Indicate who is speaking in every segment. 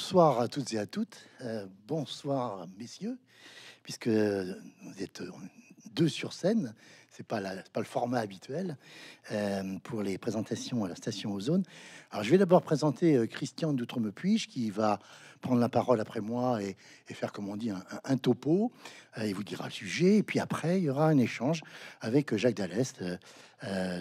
Speaker 1: Bonsoir à toutes et à toutes. Euh, bonsoir, messieurs, puisque vous êtes deux sur scène. C'est pas pas le format habituel euh, pour les présentations à la station Ozone. Alors je vais d'abord présenter euh, Christian doutre qui va prendre la parole après moi et, faire comme on dit un, topo. il euh, vous dira le sujet et puis après il y aura un échange avec Jacques Dallest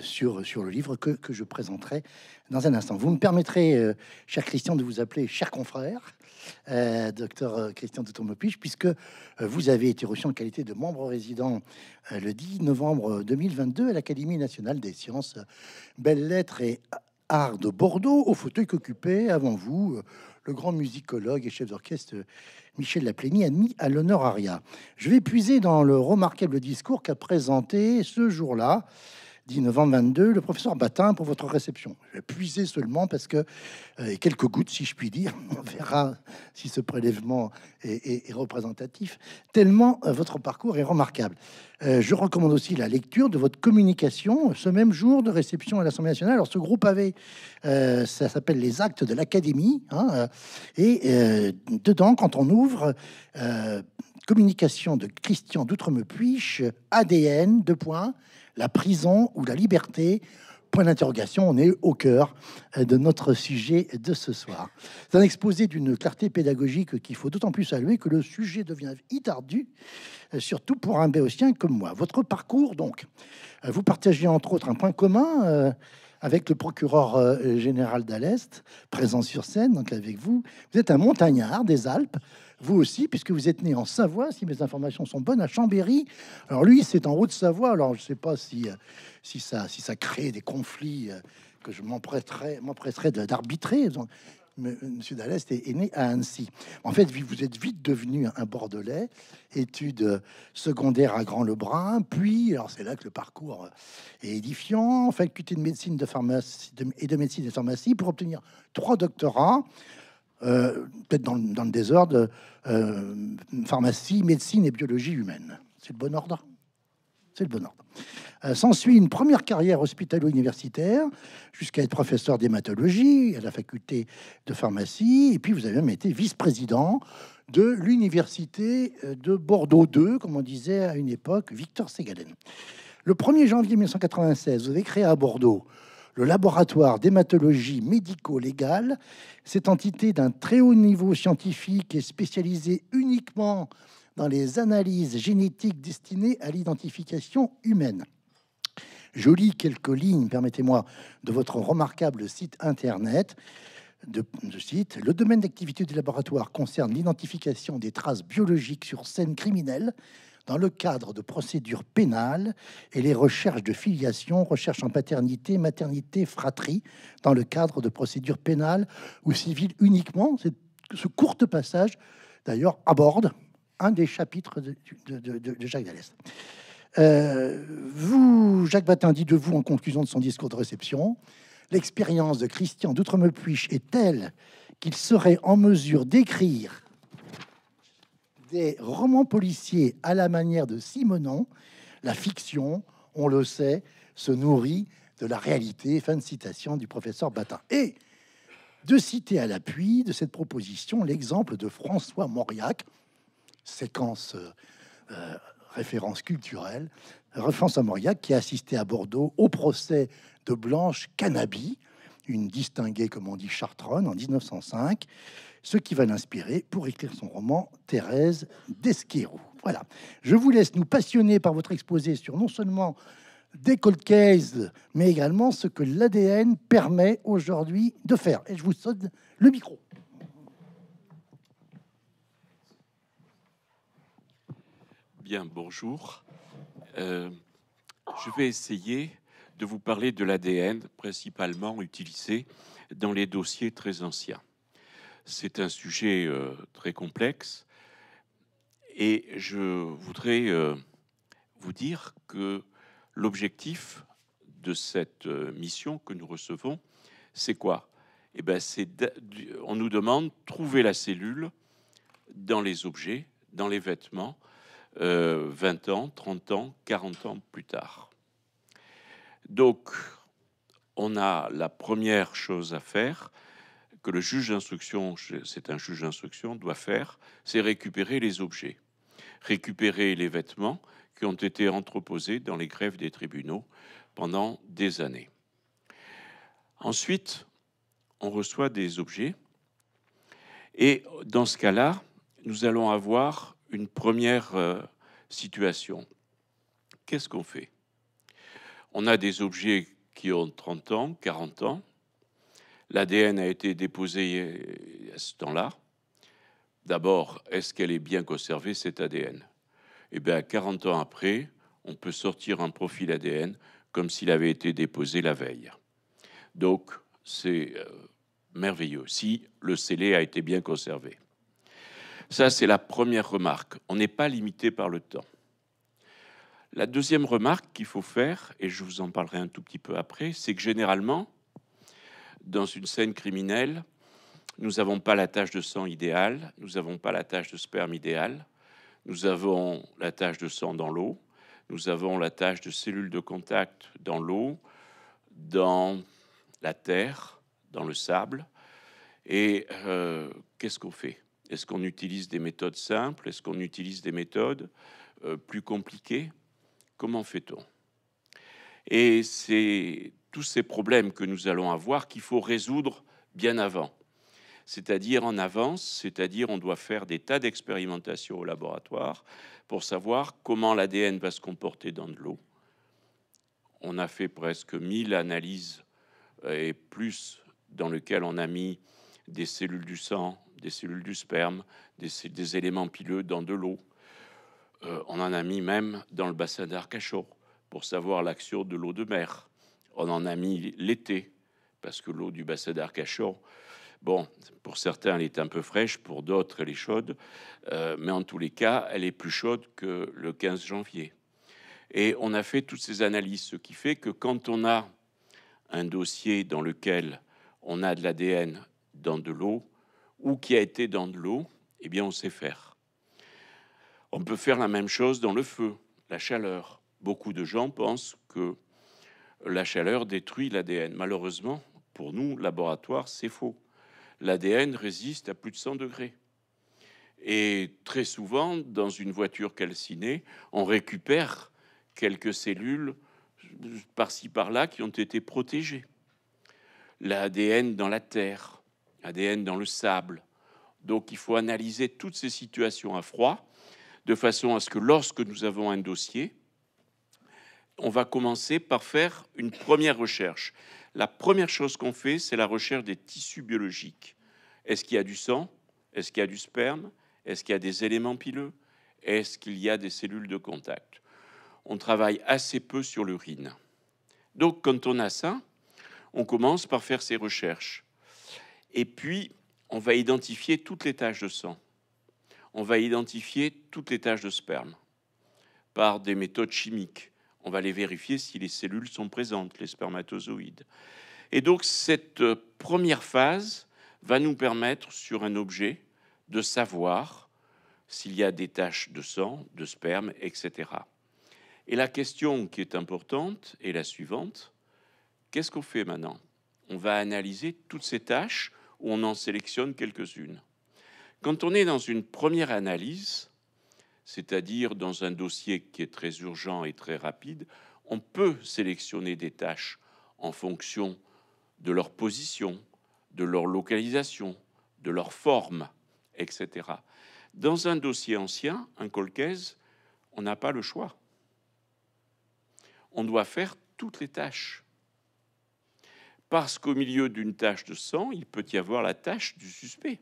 Speaker 1: sur le livre que, que, je présenterai dans un instant. Vous me permettrez, cher Christian, de vous appeler cher confrère dr euh, docteur euh, Christian de puisque euh, vous avez été reçu en qualité de membre résident le 10 novembre 2022 à l'Académie nationale des sciences, belles lettres et arts de Bordeaux, au fauteuil qu'occupait avant vous le grand musicologue et chef d'orchestre Michel Laplénie, admis à aria. Je vais puiser dans le remarquable discours qu'a présenté ce jour-là novembre 22, le professeur Batin pour votre réception. Je vais puiser seulement parce que euh, quelques gouttes, si je puis dire, on verra si ce prélèvement est, représentatif. Tellement euh, votre parcours est remarquable. Euh, je recommande aussi la lecture de votre communication ce même jour de réception à l'Assemblée nationale. Alors, ce groupe avait, ça s'appelle les Actes de l'Académie, hein, et dedans, quand on ouvre communication de Christian Doutremepuiche, ADN, deux points, la prison ou la liberté Point d'interrogation, on est au cœur euh, de notre sujet de ce soir. C'est un exposé d'une clarté pédagogique qu'il faut d'autant plus saluer que le sujet devient itardu, euh, surtout pour un béotien comme moi. Votre parcours, donc, euh, vous partagez entre autres un point commun avec le procureur général d'Alest, présent sur scène, donc avec vous. Vous êtes un montagnard des Alpes, vous aussi, puisque vous êtes né en Savoie, si mes informations sont bonnes, à Chambéry. Alors lui, c'est en Haute-Savoie, alors je ne sais pas si, euh, si, ça, si ça crée des conflits euh, que je m'empresserais d'arbitrer. Monsieur Dallest est, né à Annecy. En fait, vous êtes vite devenu un Bordelais, études euh, secondaires à Grand-Lebrun, puis, alors c'est là que le parcours est édifiant, faculté de médecine de pharmacie, et de médecine et de pharmacie pour obtenir trois doctorats. Euh, peut-être dans, le désordre, euh, pharmacie, médecine et biologie humaine. C'est le bon ordre. C'est le bon ordre. Euh, s'ensuit une première carrière hospitalo-universitaire jusqu'à être professeur d'hématologie à la faculté de pharmacie. Et puis vous avez même été vice-président de l'université de Bordeaux 2, comme on disait à une époque, Victor Ségalen. Le 1er janvier 1996, vous avez créé à Bordeaux le laboratoire d'hématologie médico-légale. Cette entité d'un très haut niveau scientifique et spécialisée uniquement dans les analyses génétiques destinées à l'identification humaine. Je lis quelques lignes, permettez-moi, de votre remarquable site internet. De, le domaine d'activité du laboratoire concerne l'identification des traces biologiques sur scène criminelle, dans le cadre de procédures pénales et les recherches de filiation, recherche en paternité, maternité, fratrie, dans le cadre de procédures pénales ou civiles uniquement. Ce court passage, d'ailleurs, aborde un des chapitres de, Jacques Dallès. Euh, vous, Jacques Batin dit de vous en conclusion de son discours de réception, l'expérience de Christian doutre puiche est telle qu'il serait en mesure d'écrire des romans policiers à la manière de Simonon, la fiction, on le sait, se nourrit de la réalité. Fin de citation du professeur Batin. Et de citer à l'appui de cette proposition l'exemple de François Mauriac, séquence euh, euh, référence culturelle, euh, François Mauriac qui a assisté à Bordeaux au procès de Blanche Canabi, une distinguée, comme on dit, chartronne en 1905, ce qui va l'inspirer pour écrire son roman Thérèse d'Esquero. Voilà. Je vous laisse nous passionner par votre exposé sur non seulement des cold mais également ce que l'ADN permet aujourd'hui de faire. Et je vous saute le micro.
Speaker 2: Bien, bonjour. Euh, je vais essayer de vous parler de l'ADN, principalement utilisé dans les dossiers très anciens. C'est un sujet euh, très complexe et je voudrais euh, vous dire que l'objectif de cette euh, mission que nous recevons, c'est quoi eh ben, on nous demande de trouver la cellule dans les objets, dans les vêtements, 20 ans, 30 ans, 40 ans plus tard. Donc, on a la première chose à faire que le juge d'instruction, c'est un juge d'instruction, doit faire, c'est récupérer les objets, récupérer les vêtements qui ont été entreposés dans les grèves des tribunaux pendant des années. Ensuite, on reçoit des objets et dans ce cas-là, nous allons avoir une première euh, situation. Qu'est-ce qu'on fait on a des objets qui ont 30 ans, 40 ans. L'ADN a été déposé à ce temps-là. D'abord, est-ce qu'elle est bien conservée, cet ADN Eh bien, 40 ans après, on peut sortir un profil ADN comme s'il avait été déposé la veille. Donc, c'est euh, merveilleux si le scellé a été bien conservé. Ça, c'est la première remarque. On n'est pas limité par le temps. La deuxième remarque qu'il faut faire, et je vous en parlerai un tout petit peu après, c'est que généralement, dans une scène criminelle, nous n'avons pas la tâche de sang idéale, nous n'avons pas la tâche de sperme idéale, nous avons la tâche de sang dans l'eau, nous avons la tâche de cellules de contact dans l'eau, dans la terre, dans le sable. Et euh, qu'est-ce qu'on fait Est-ce qu'on utilise des méthodes simples Est-ce qu'on utilise des méthodes euh, plus compliquées Comment fait-on Et c'est tous ces problèmes que nous allons avoir qu'il faut résoudre bien avant. C'est-à-dire en avance, c'est-à-dire on doit faire des tas d'expérimentations au laboratoire pour savoir comment l'ADN va se comporter dans de l'eau. On a fait presque 1000 analyses euh, et plus dans lesquelles on a mis des cellules du sang, des cellules du sperme, des, des éléments pileux dans de l'eau. Euh, on en a mis même dans le bassin d'Arcachon pour savoir l'action de l'eau de mer. On en a mis l'été parce que l'eau du bassin d'Arcachon, bon, pour certains elle est un peu fraîche, pour d'autres elle est chaude, euh, mais en tous les cas elle est plus chaude que le 15 janvier. Et on a fait toutes ces analyses, ce qui fait que quand on a un dossier dans lequel on a de l'ADN dans de l'eau ou qui a été dans de l'eau, eh bien on sait faire. On peut faire la même chose dans le feu, la chaleur. Beaucoup de gens pensent que la chaleur détruit l'ADN. Malheureusement, pour nous, laboratoire, c'est faux. L'ADN résiste à plus de 100 degrés. Et très souvent, dans une voiture calcinée, on récupère quelques cellules par-ci par-là qui ont été protégées. L'ADN dans la terre, l'ADN dans le sable. Donc il faut analyser toutes ces situations à froid de façon à ce que lorsque nous avons un dossier, on va commencer par faire une première recherche. La première chose qu'on fait, c'est la recherche des tissus biologiques. Est-ce qu'il y a du sang Est-ce qu'il y a du sperme Est-ce qu'il y a des éléments pileux Est-ce qu'il y a des cellules de contact On travaille assez peu sur l'urine. Donc quand on a ça, on commence par faire ces recherches. Et puis, on va identifier toutes les taches de sang on va identifier toutes les taches de sperme par des méthodes chimiques. On va les vérifier si les cellules sont présentes, les spermatozoïdes. Et donc cette euh, première phase va nous permettre sur un objet de savoir s'il y a des taches de sang, de sperme, etc. Et la question qui est importante est la suivante. Qu'est-ce qu'on fait maintenant On va analyser toutes ces taches ou on en sélectionne quelques-unes. Quand on est dans une première analyse, c'est-à-dire dans un dossier qui est très urgent et très rapide, on peut sélectionner des tâches en fonction de leur position, de leur localisation, de leur forme, etc. Dans un dossier ancien, un colcaise, on n'a pas le choix. On doit faire toutes les tâches. Parce qu'au milieu d'une tâche de sang, il peut y avoir la tâche du suspect.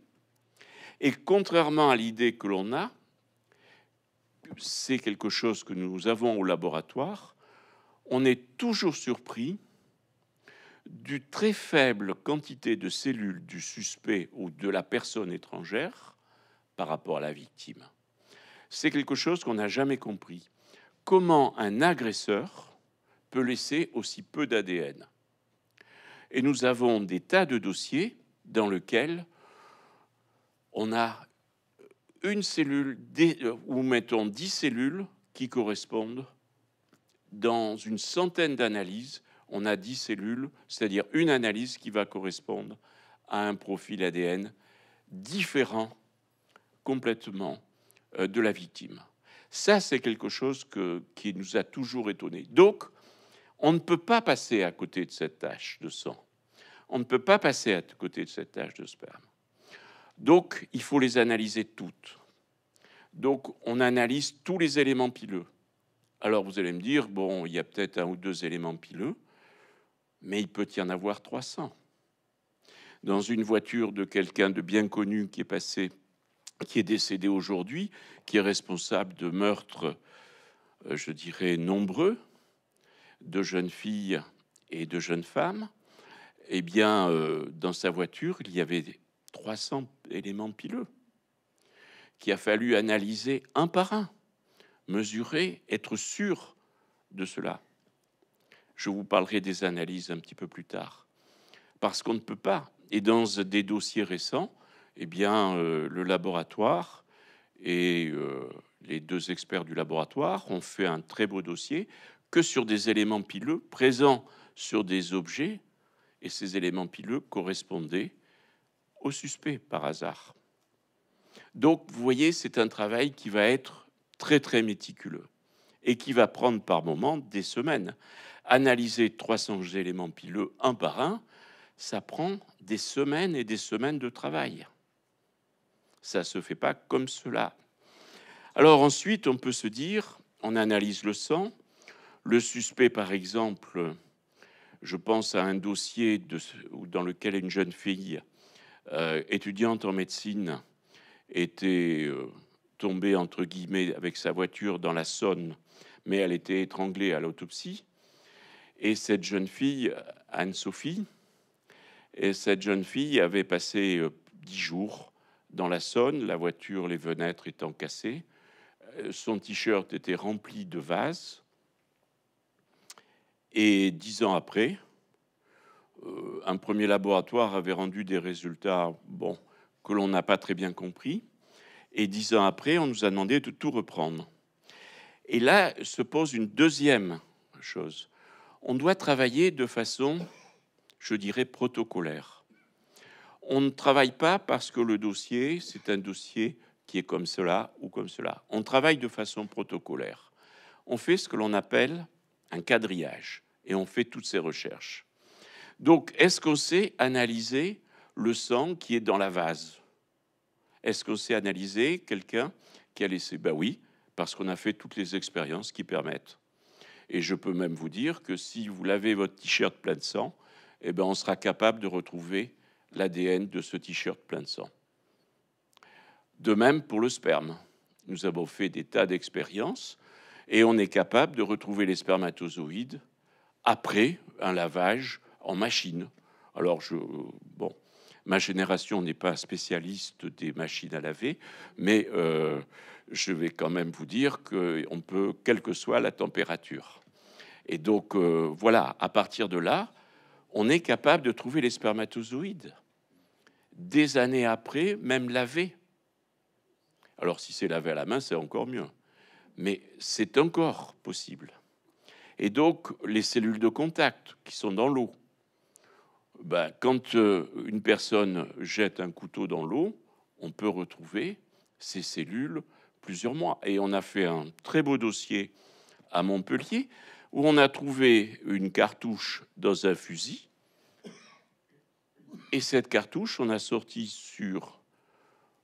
Speaker 2: Et contrairement à l'idée que l'on a, c'est quelque chose que nous avons au laboratoire, on est toujours surpris du très faible quantité de cellules du suspect ou de la personne étrangère par rapport à la victime. C'est quelque chose qu'on n'a jamais compris. Comment un agresseur peut laisser aussi peu d'ADN Et nous avons des tas de dossiers dans lesquels on a une cellule, euh, ou mettons dix cellules qui correspondent dans une centaine d'analyses. On a dix cellules, c'est-à-dire une analyse qui va correspondre à un profil ADN différent complètement euh, de la victime. Ça, c'est quelque chose qui nous a toujours étonnés. Donc, on ne peut pas passer à côté de cette tâche de sang. On ne peut pas passer à côté de cette tâche de sperme. Donc, il faut les analyser toutes. Donc, on analyse tous les éléments pileux. Alors, vous allez me dire, bon, il y a peut-être un ou deux éléments pileux, mais il peut y en avoir 300. Dans une voiture de quelqu'un de bien connu qui est passé, qui est décédé aujourd'hui, qui est responsable de meurtres, euh, je dirais, nombreux, de jeunes filles et de jeunes femmes, eh bien, euh, dans sa voiture, il y avait 300 éléments pileux qu'il a fallu analyser un par un, mesurer, être sûr de cela. Je vous parlerai des analyses un petit peu plus tard, parce qu'on ne peut pas. Et dans des dossiers récents, eh bien, euh, le laboratoire et euh, les deux experts du laboratoire ont fait un très beau dossier que sur des éléments pileux présents sur des objets, et ces éléments pileux correspondaient au suspect par hasard. Donc, vous voyez, c'est un travail qui va être très, très méticuleux et qui va prendre par moment des semaines. Analyser 300 éléments pileux un par un, ça prend des semaines et des semaines de travail. Ça se fait pas comme cela. Alors ensuite, on peut se dire, on analyse le sang. Le suspect, par exemple, je pense à un dossier de, dans lequel une jeune fille euh, étudiante en médecine, était euh, tombée, entre guillemets, avec sa voiture dans la Saône, mais elle était étranglée à l'autopsie. Et cette jeune fille, Anne-Sophie, et cette jeune fille avait passé euh, dix jours dans la Saône, la voiture, les fenêtres étant cassées. Son t-shirt était rempli de vases. Et dix ans après, euh, un premier laboratoire avait rendu des résultats bon, que l'on n'a pas très bien compris. Et dix ans après, on nous a demandé de tout reprendre. Et là se pose une deuxième chose. On doit travailler de façon, je dirais, protocolaire. On ne travaille pas parce que le dossier, c'est un dossier qui est comme cela ou comme cela. On travaille de façon protocolaire. On fait ce que l'on appelle un quadrillage et on fait toutes ces recherches. Donc, est-ce qu'on sait analyser le sang qui est dans la vase Est-ce qu'on sait analyser quelqu'un qui a laissé Ben oui, parce qu'on a fait toutes les expériences qui permettent. Et je peux même vous dire que si vous lavez votre t-shirt plein de sang, eh ben on sera capable de retrouver l'ADN de ce t-shirt plein de sang. De même pour le sperme. Nous avons fait des tas d'expériences et on est capable de retrouver les spermatozoïdes après un lavage en machine. Alors, je, euh, bon, ma génération n'est pas spécialiste des machines à laver, mais euh, je vais quand même vous dire qu'on peut, quelle que soit la température. Et donc, euh, voilà, à partir de là, on est capable de trouver les spermatozoïdes. Des années après, même laver. Alors, si c'est lavé à la main, c'est encore mieux. Mais c'est encore possible. Et donc, les cellules de contact qui sont dans l'eau, ben, quand euh, une personne jette un couteau dans l'eau, on peut retrouver ses cellules plusieurs mois. Et on a fait un très beau dossier à Montpellier où on a trouvé une cartouche dans un fusil. Et cette cartouche, on a sorti sur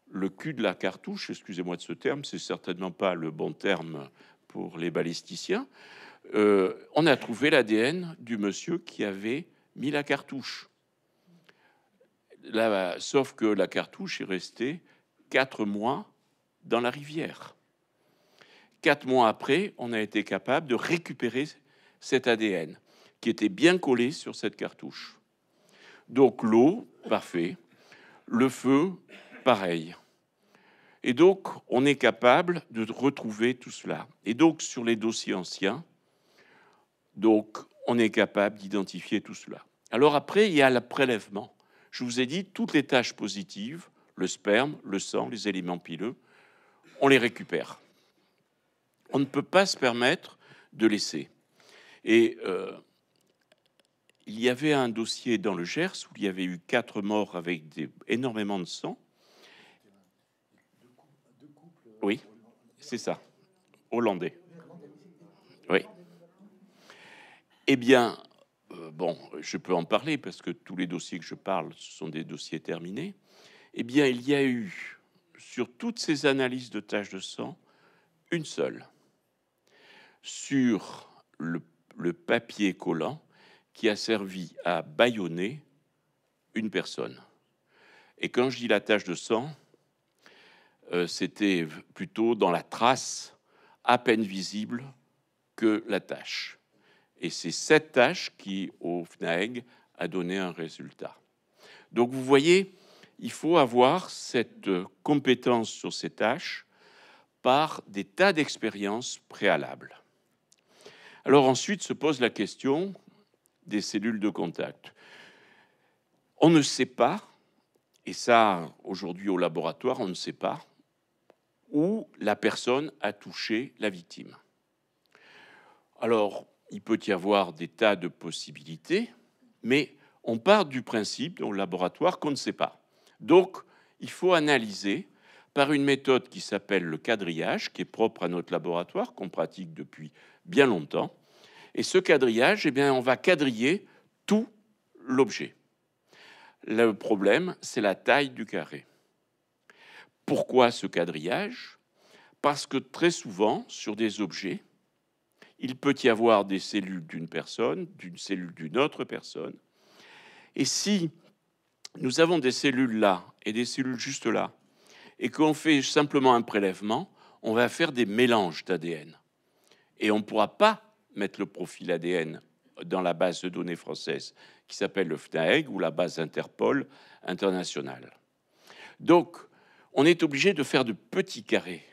Speaker 2: le cul de la cartouche, excusez-moi de ce terme, c'est certainement pas le bon terme pour les balisticiens, euh, on a trouvé l'ADN du monsieur qui avait mis la cartouche. Là, sauf que la cartouche est restée quatre mois dans la rivière. Quatre mois après, on a été capable de récupérer cet ADN qui était bien collé sur cette cartouche. Donc l'eau, parfait. Le feu, pareil. Et donc, on est capable de retrouver tout cela. Et donc, sur les dossiers anciens, donc on est capable d'identifier tout cela. Alors après, il y a le prélèvement. Je vous ai dit, toutes les tâches positives, le sperme, le sang, les éléments pileux, on les récupère. On ne peut pas se permettre de laisser. Et euh, il y avait un dossier dans le Gers où il y avait eu quatre morts avec des, énormément de sang. Euh, oui, c'est ça. Hollandais. Oui. Eh bien, euh, bon, je peux en parler parce que tous les dossiers que je parle, sont des dossiers terminés. Eh bien, il y a eu, sur toutes ces analyses de taches de sang, une seule sur le, papier collant qui a servi à bâillonner une personne. Et quand je dis la tache de sang, euh, c'était plutôt dans la trace à peine visible que la tache. Et c'est cette tâche qui, au FNAEG, a donné un résultat. Donc vous voyez, il faut avoir cette euh, compétence sur ces tâches par des tas d'expériences préalables. Alors ensuite se pose la question des cellules de contact. On ne sait pas, et ça aujourd'hui au laboratoire, on ne sait pas où la personne a touché la victime. Alors il peut y avoir des tas de possibilités, mais on part du principe dans le laboratoire qu'on ne sait pas. Donc, il faut analyser par une méthode qui s'appelle le quadrillage, qui est propre à notre laboratoire, qu'on pratique depuis bien longtemps. Et ce quadrillage, eh bien, on va quadriller tout l'objet. Le problème, c'est la taille du carré. Pourquoi ce quadrillage Parce que très souvent, sur des objets, il peut y avoir des cellules d'une personne, d'une cellule d'une autre personne. Et si nous avons des cellules là et des cellules juste là, et qu'on fait simplement un prélèvement, on va faire des mélanges d'ADN. Et on ne pourra pas mettre le profil ADN dans la base de données française qui s'appelle le FNAEG ou la base Interpol internationale. Donc, on est obligé de faire de petits carrés.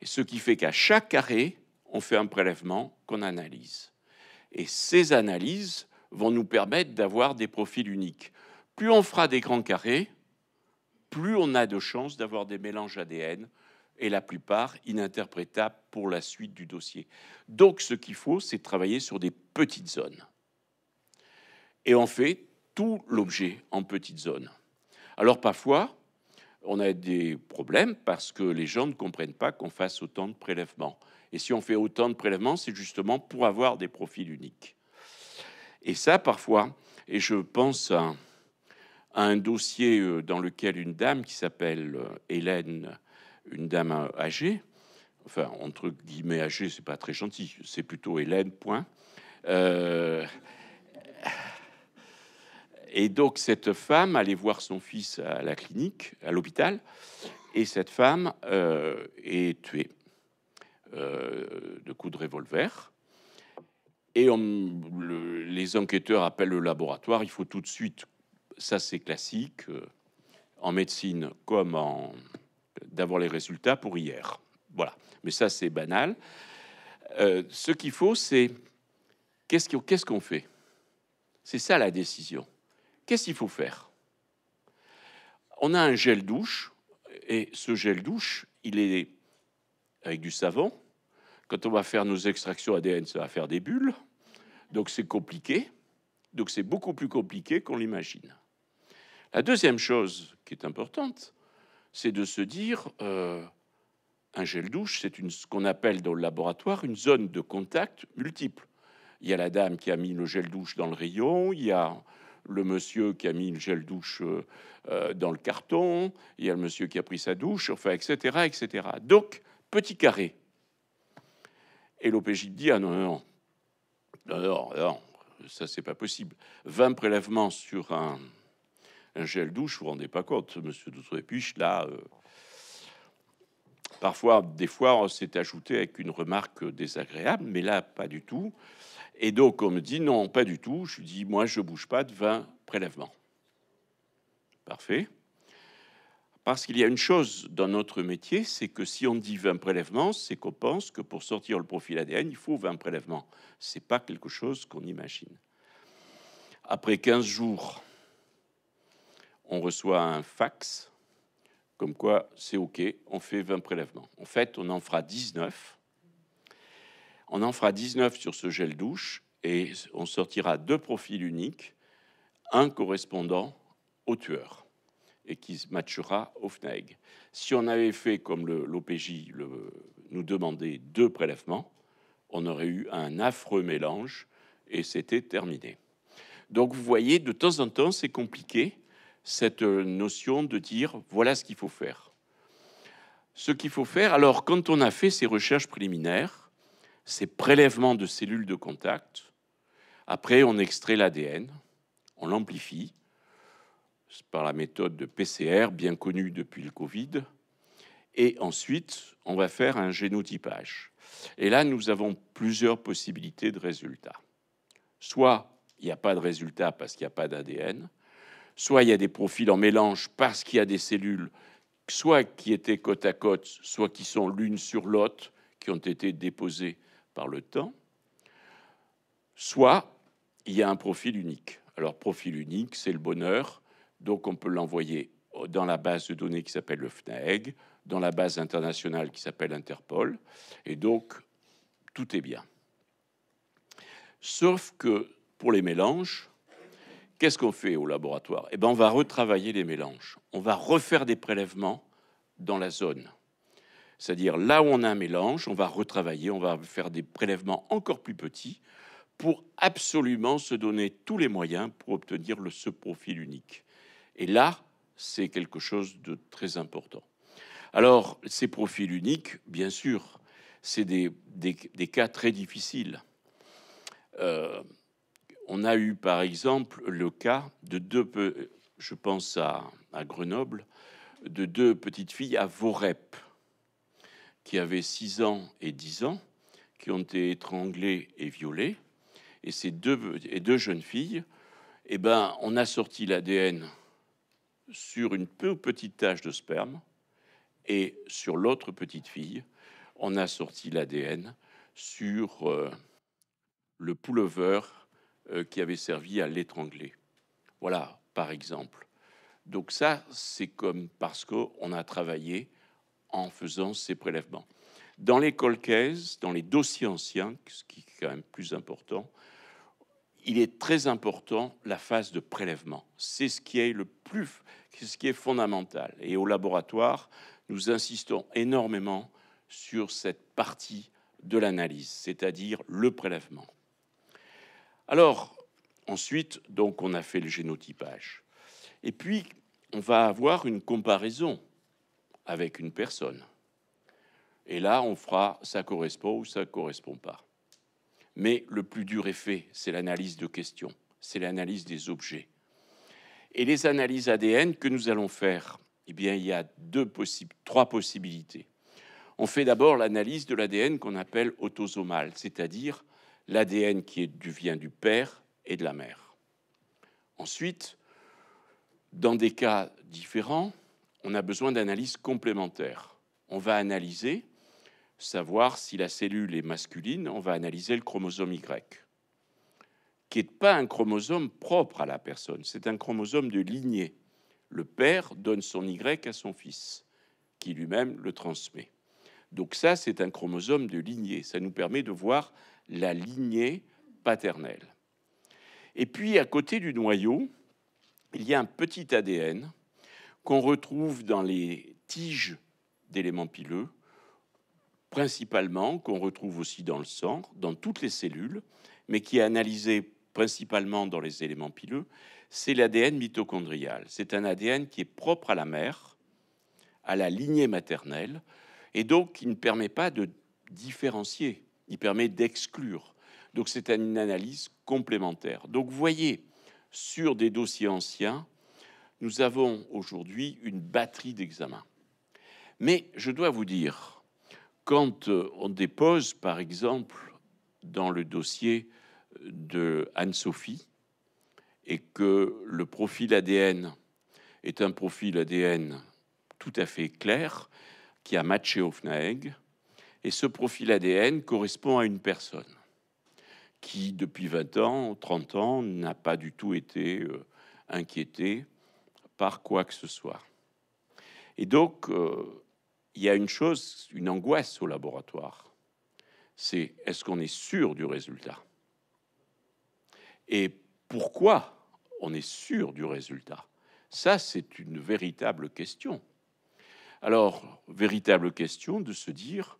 Speaker 2: Et ce qui fait qu'à chaque carré, on fait un prélèvement qu'on analyse. Et ces analyses vont nous permettre d'avoir des profils uniques. Plus on fera des grands carrés, plus on a de chances d'avoir des mélanges ADN et la plupart ininterprétables pour la suite du dossier. Donc ce qu'il faut, c'est travailler sur des petites zones. Et on fait tout l'objet en petites zones. Alors parfois, on a des problèmes parce que les gens ne comprennent pas qu'on fasse autant de prélèvements. Et si on fait autant de prélèvements, c'est justement pour avoir des profils uniques. Et ça, parfois, et je pense à, un dossier euh, dans lequel une dame qui s'appelle euh, Hélène, une dame euh, âgée, enfin, entre guillemets âgée, c'est pas très gentil, c'est plutôt Hélène, point. et donc cette femme allait voir son fils à la clinique, à l'hôpital, et cette femme est tuée. Euh, de coups de revolver. Et on, les enquêteurs appellent le laboratoire. Il faut tout de suite, ça c'est classique, euh, en médecine comme en d'avoir les résultats pour hier. Voilà. Mais ça c'est banal. Euh, ce qu'il faut, c'est qu'est-ce qu'on fait C'est ça la décision. Qu'est-ce qu'il faut faire On a un gel douche et ce gel douche, il est avec du savon, quand on va faire nos extractions ADN, ça va faire des bulles. Donc c'est compliqué. Donc c'est beaucoup plus compliqué qu'on l'imagine. La deuxième chose qui est importante, c'est de se dire euh, un gel douche, c'est ce qu'on appelle dans le laboratoire une zone de contact multiple. Il y a la dame qui a mis le gel douche dans le rayon, il y a le monsieur qui a mis le gel douche euh, euh, dans le carton, il y a le monsieur qui a pris sa douche, enfin, etc., etc. Donc, petit carré. Et l'OPJ dit Ah non, non, non, non, ça c'est pas possible. 20 prélèvements sur un, gel douche, vous vous rendez pas compte, monsieur doutre là. Euh, parfois, des fois, on s'est ajouté avec une remarque désagréable, mais là, pas du tout. Et donc, on me dit non, pas du tout. Je dis, moi, je bouge pas de 20 prélèvements. Parfait. Parce qu'il y a une chose dans notre métier, c'est que si on dit 20 prélèvements, c'est qu'on pense que pour sortir le profil ADN, il faut 20 prélèvements. Ce n'est pas quelque chose qu'on imagine. Après 15 jours, on reçoit un fax comme quoi c'est OK, on fait 20 prélèvements. En fait, on en fera 19. On en fera 19 sur ce gel douche et on sortira deux profils uniques, un correspondant au tueur et qui matchera au FNEG. Si on avait fait comme l'OPJ nous demandait deux prélèvements, on aurait eu un affreux mélange et c'était terminé. Donc vous voyez, de temps en temps, c'est compliqué cette notion de dire voilà ce qu'il faut faire. Ce qu'il faut faire, alors quand on a fait ces recherches préliminaires, ces prélèvements de cellules de contact, après on extrait l'ADN, on l'amplifie, par la méthode de PCR, bien connue depuis le Covid. Et ensuite, on va faire un génotypage. Et là, nous avons plusieurs possibilités de résultats. Soit il n'y a pas de résultat parce qu'il n'y a pas d'ADN, soit il y a des profils en mélange parce qu'il y a des cellules, soit qui étaient côte à côte, soit qui sont l'une sur l'autre, qui ont été déposées par le temps, soit il y a un profil unique. Alors profil unique, c'est le bonheur, donc on peut l'envoyer euh, dans la base de données qui s'appelle le FNAEG, dans la base internationale qui s'appelle Interpol. Et donc, tout est bien. Sauf que pour les mélanges, qu'est-ce qu'on fait au laboratoire Eh bien, on va retravailler les mélanges. On va refaire des prélèvements dans la zone. C'est-à-dire là où on a un mélange, on va retravailler, on va faire des prélèvements encore plus petits pour absolument se donner tous les moyens pour obtenir ce profil unique. Et là, c'est quelque chose de très important. Alors, ces profils uniques, bien sûr, c'est des, cas très difficiles. Euh, on a eu, par exemple, le cas de deux, je pense à, à Grenoble, de deux petites filles à Vorep, qui avaient 6 ans et 10 ans, qui ont été étranglées et violées. Et ces deux, et deux jeunes filles, eh ben, on a sorti l'ADN sur une petite tache de sperme et sur l'autre petite fille, on a sorti l'ADN sur euh, le pullover euh, qui avait servi à l'étrangler. Voilà, par exemple. Donc ça, c'est comme parce qu'on a travaillé en faisant ces prélèvements. Dans les colcaises, dans les dossiers anciens, ce qui est quand même plus important, il est très important la phase de prélèvement. C'est ce qui est le plus, ce qui est fondamental. Et au laboratoire, nous insistons énormément sur cette partie de l'analyse, c'est-à-dire le prélèvement. Alors, ensuite, donc, on a fait le génotypage. Et puis, on va avoir une comparaison avec une personne. Et là, on fera ça correspond ou ça correspond pas. Mais le plus dur est fait, c'est l'analyse de questions, c'est l'analyse des objets. Et les analyses ADN que nous allons faire, eh bien, il y a trois possibilités. On fait d'abord l'analyse de l'ADN qu'on appelle autosomal, c'est-à-dire l'ADN qui vient du père et de la mère. Ensuite, dans des cas différents, on a besoin d'analyses complémentaires. On va analyser savoir si la cellule est masculine, on va analyser le chromosome Y, qui n'est pas un chromosome propre à la personne, c'est un chromosome de lignée. Le père donne son Y à son fils, qui lui-même le transmet. Donc ça, c'est un chromosome de lignée. Ça nous permet de voir la lignée paternelle. Et puis, à côté du noyau, il y a un petit ADN qu'on retrouve dans les tiges d'éléments pileux, principalement, qu'on retrouve aussi dans le sang, dans toutes les cellules, mais qui est analysé principalement dans les éléments pileux, c'est l'ADN mitochondrial. C'est un ADN qui est propre à la mère, à la lignée maternelle, et donc qui ne permet pas de différencier, il permet d'exclure. Donc c'est une analyse complémentaire. Donc vous voyez, sur des dossiers anciens, nous avons aujourd'hui une batterie d'examens. Mais je dois vous dire, quand euh, on dépose, par exemple, dans le dossier de Anne-Sophie, et que le profil ADN est un profil ADN tout à fait clair, qui a matché au FNAEG, et ce profil ADN correspond à une personne qui, depuis 20 ans, 30 ans, n'a pas du tout été euh, inquiétée par quoi que ce soit. Et donc, euh, il y a une chose, une angoisse au laboratoire. C'est est-ce qu'on est sûr du résultat Et pourquoi on est sûr du résultat Ça, c'est une véritable question. Alors, véritable question de se dire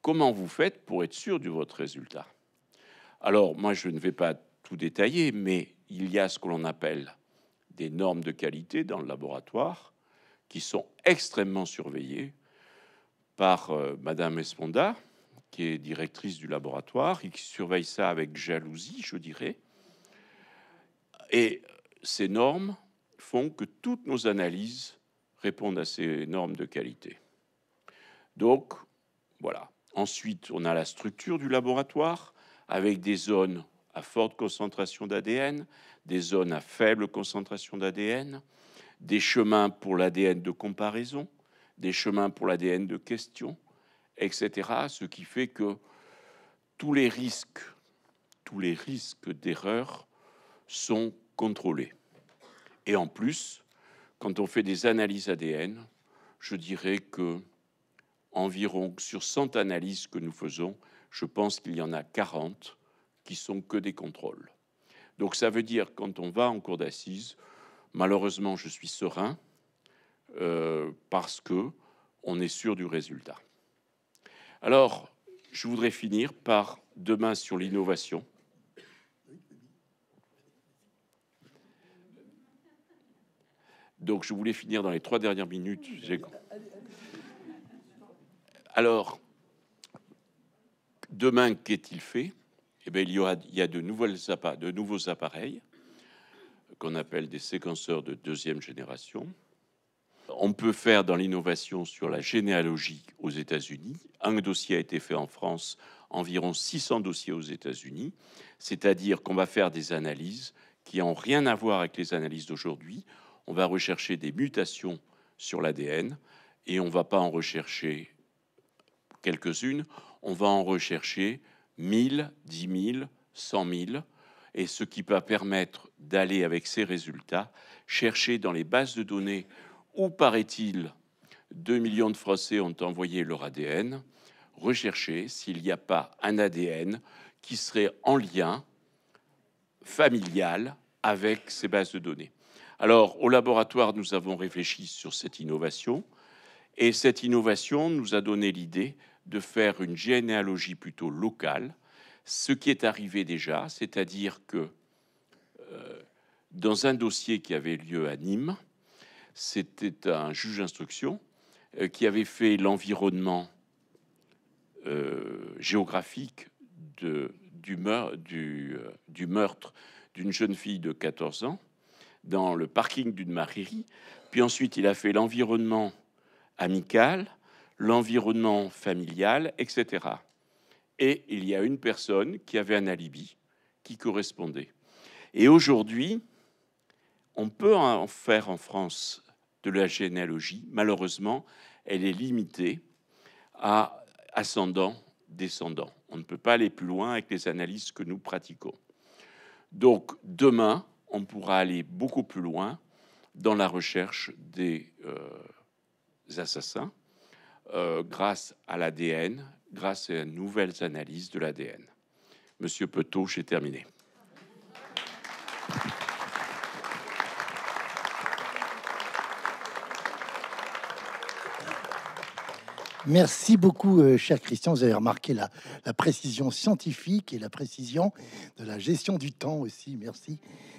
Speaker 2: comment vous faites pour être sûr de votre résultat Alors, moi, je ne vais pas tout détailler, mais il y a ce que l'on appelle des normes de qualité dans le laboratoire qui sont extrêmement surveillées par euh, Madame Esponda, qui est directrice du laboratoire et qui surveille ça avec jalousie, je dirais. Et ces normes font que toutes nos analyses répondent à ces normes de qualité. Donc, voilà. Ensuite, on a la structure du laboratoire avec des zones à forte concentration d'ADN, des zones à faible concentration d'ADN, des chemins pour l'ADN de comparaison, des chemins pour l'ADN de question, etc. Ce qui fait que tous les risques, tous les risques d'erreur sont contrôlés. Et en plus, quand on fait des analyses ADN, je dirais que environ sur 100 analyses que nous faisons, je pense qu'il y en a 40 qui sont que des contrôles. Donc ça veut dire quand on va en cour d'assises, malheureusement je suis serein, euh, parce que on est sûr du résultat. Alors, je voudrais finir par demain sur l'innovation. Donc, je voulais finir dans les trois dernières minutes. Alors, demain, qu'est-il fait eh bien, il, y y a de, de nouveaux appareils qu'on appelle des séquenceurs de deuxième génération. On peut faire dans l'innovation sur la généalogie aux États-Unis. Un dossier a été fait en France, environ 600 dossiers aux États-Unis. C'est-à-dire qu'on va faire des analyses qui n'ont rien à voir avec les analyses d'aujourd'hui. On va rechercher des mutations sur l'ADN et on ne va pas en rechercher quelques-unes, on va en rechercher 1000, 10 000, 100 000, et ce qui va permettre d'aller avec ces résultats chercher dans les bases de données où, paraît-il, 2 millions de Français ont envoyé leur ADN, rechercher s'il n'y a pas un ADN qui serait en lien familial avec ces bases de données. Alors, au laboratoire, nous avons réfléchi sur cette innovation, et cette innovation nous a donné l'idée de faire une généalogie plutôt locale, ce qui est arrivé déjà, c'est-à-dire que euh, dans un dossier qui avait lieu à Nîmes, c'était un juge d'instruction euh, qui avait fait l'environnement euh, géographique de, du, du, euh, du meurtre d'une jeune fille de 14 ans dans le parking d'une marierie. Puis ensuite, il a fait l'environnement amical, l'environnement familial, etc. Et il y a une personne qui avait un alibi qui correspondait. Et aujourd'hui, on peut en faire en France de la généalogie, malheureusement, elle est limitée à ascendant, descendant. On ne peut pas aller plus loin avec les analyses que nous pratiquons. Donc demain, on pourra aller beaucoup plus loin dans la recherche des euh, assassins euh, grâce à l'ADN, grâce à nouvelles analyses de l'ADN. Monsieur Petot, j'ai terminé.
Speaker 1: Merci beaucoup, euh, cher Christian. Vous avez remarqué la, précision scientifique et la précision de la gestion du temps aussi. Merci,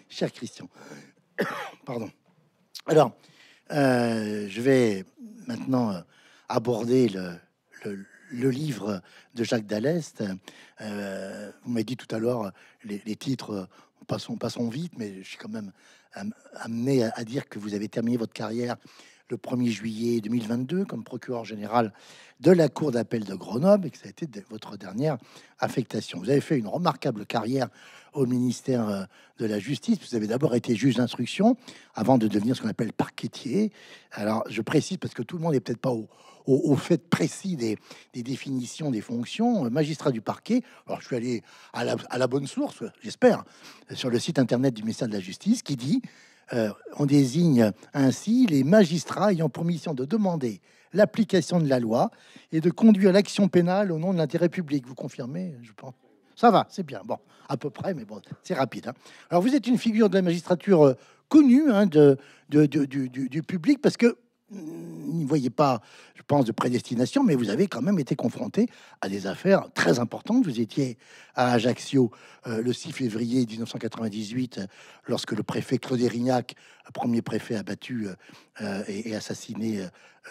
Speaker 1: cher Christian. Pardon. Alors, euh, je vais maintenant euh, aborder le, livre de Jacques Dallest. vous m'avez dit tout à l'heure, les, titres, passons, vite, mais je suis quand même amené à dire que vous avez terminé votre carrière le 1er juillet 2022 comme procureur général de la Cour d'appel de Grenoble et que ça a été votre dernière affectation. Vous avez fait une remarquable carrière au ministère euh, de la Justice. Vous avez d'abord été juge d'instruction avant de devenir ce qu'on appelle parquetier. Alors, je précise parce que tout le monde n'est peut-être pas au, fait précis des, définitions des fonctions. Euh, magistrat du parquet. Alors, je suis allé à la, à la bonne source, j'espère, sur le site internet du ministère de la Justice qui dit euh, on désigne ainsi les magistrats ayant pour mission de demander l'application de la loi et de conduire l'action pénale au nom de l'intérêt public. Vous confirmez, je pense Ça va, c'est bien. Bon, à peu près, mais bon, c'est rapide. Hein. Alors, vous êtes une figure de la magistrature euh, connue hein, du, public parce que n'y voyez pas, je pense, de prédestination, mais vous avez quand même été confronté à des affaires très importantes. Vous étiez à Ajaccio euh, le 6 février 1998, euh, lorsque le préfet Claude Erignac premier préfet abattu euh, euh, et, assassiné euh,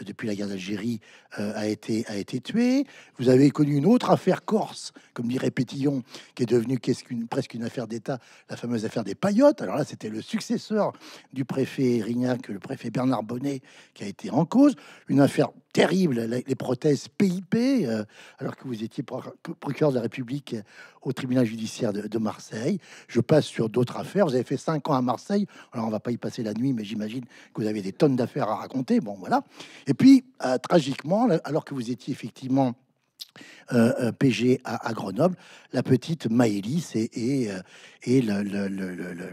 Speaker 1: depuis la guerre d'Algérie a, été, a été tué. Vous avez connu une autre affaire corse, comme dirait Pétillon, qui est devenue qu'est-ce qu'une presque une affaire d'État, la fameuse affaire des paillotes. Alors là, c'était le successeur du préfet Rignac, le préfet Bernard Bonnet, qui a été en cause. Une affaire terrible, les prothèses PIP, alors que vous étiez procureur de la République au tribunal judiciaire de, Marseille. Je passe sur d'autres affaires. Vous avez fait cinq ans à Marseille. Alors, on va pas y passer la nuit, mais j'imagine que vous avez des tonnes d'affaires à raconter. Bon, voilà. Et puis, euh, tragiquement, alors que vous étiez effectivement euh, euh PG à, Grenoble, la petite Maëlys et, et, euh, le, le,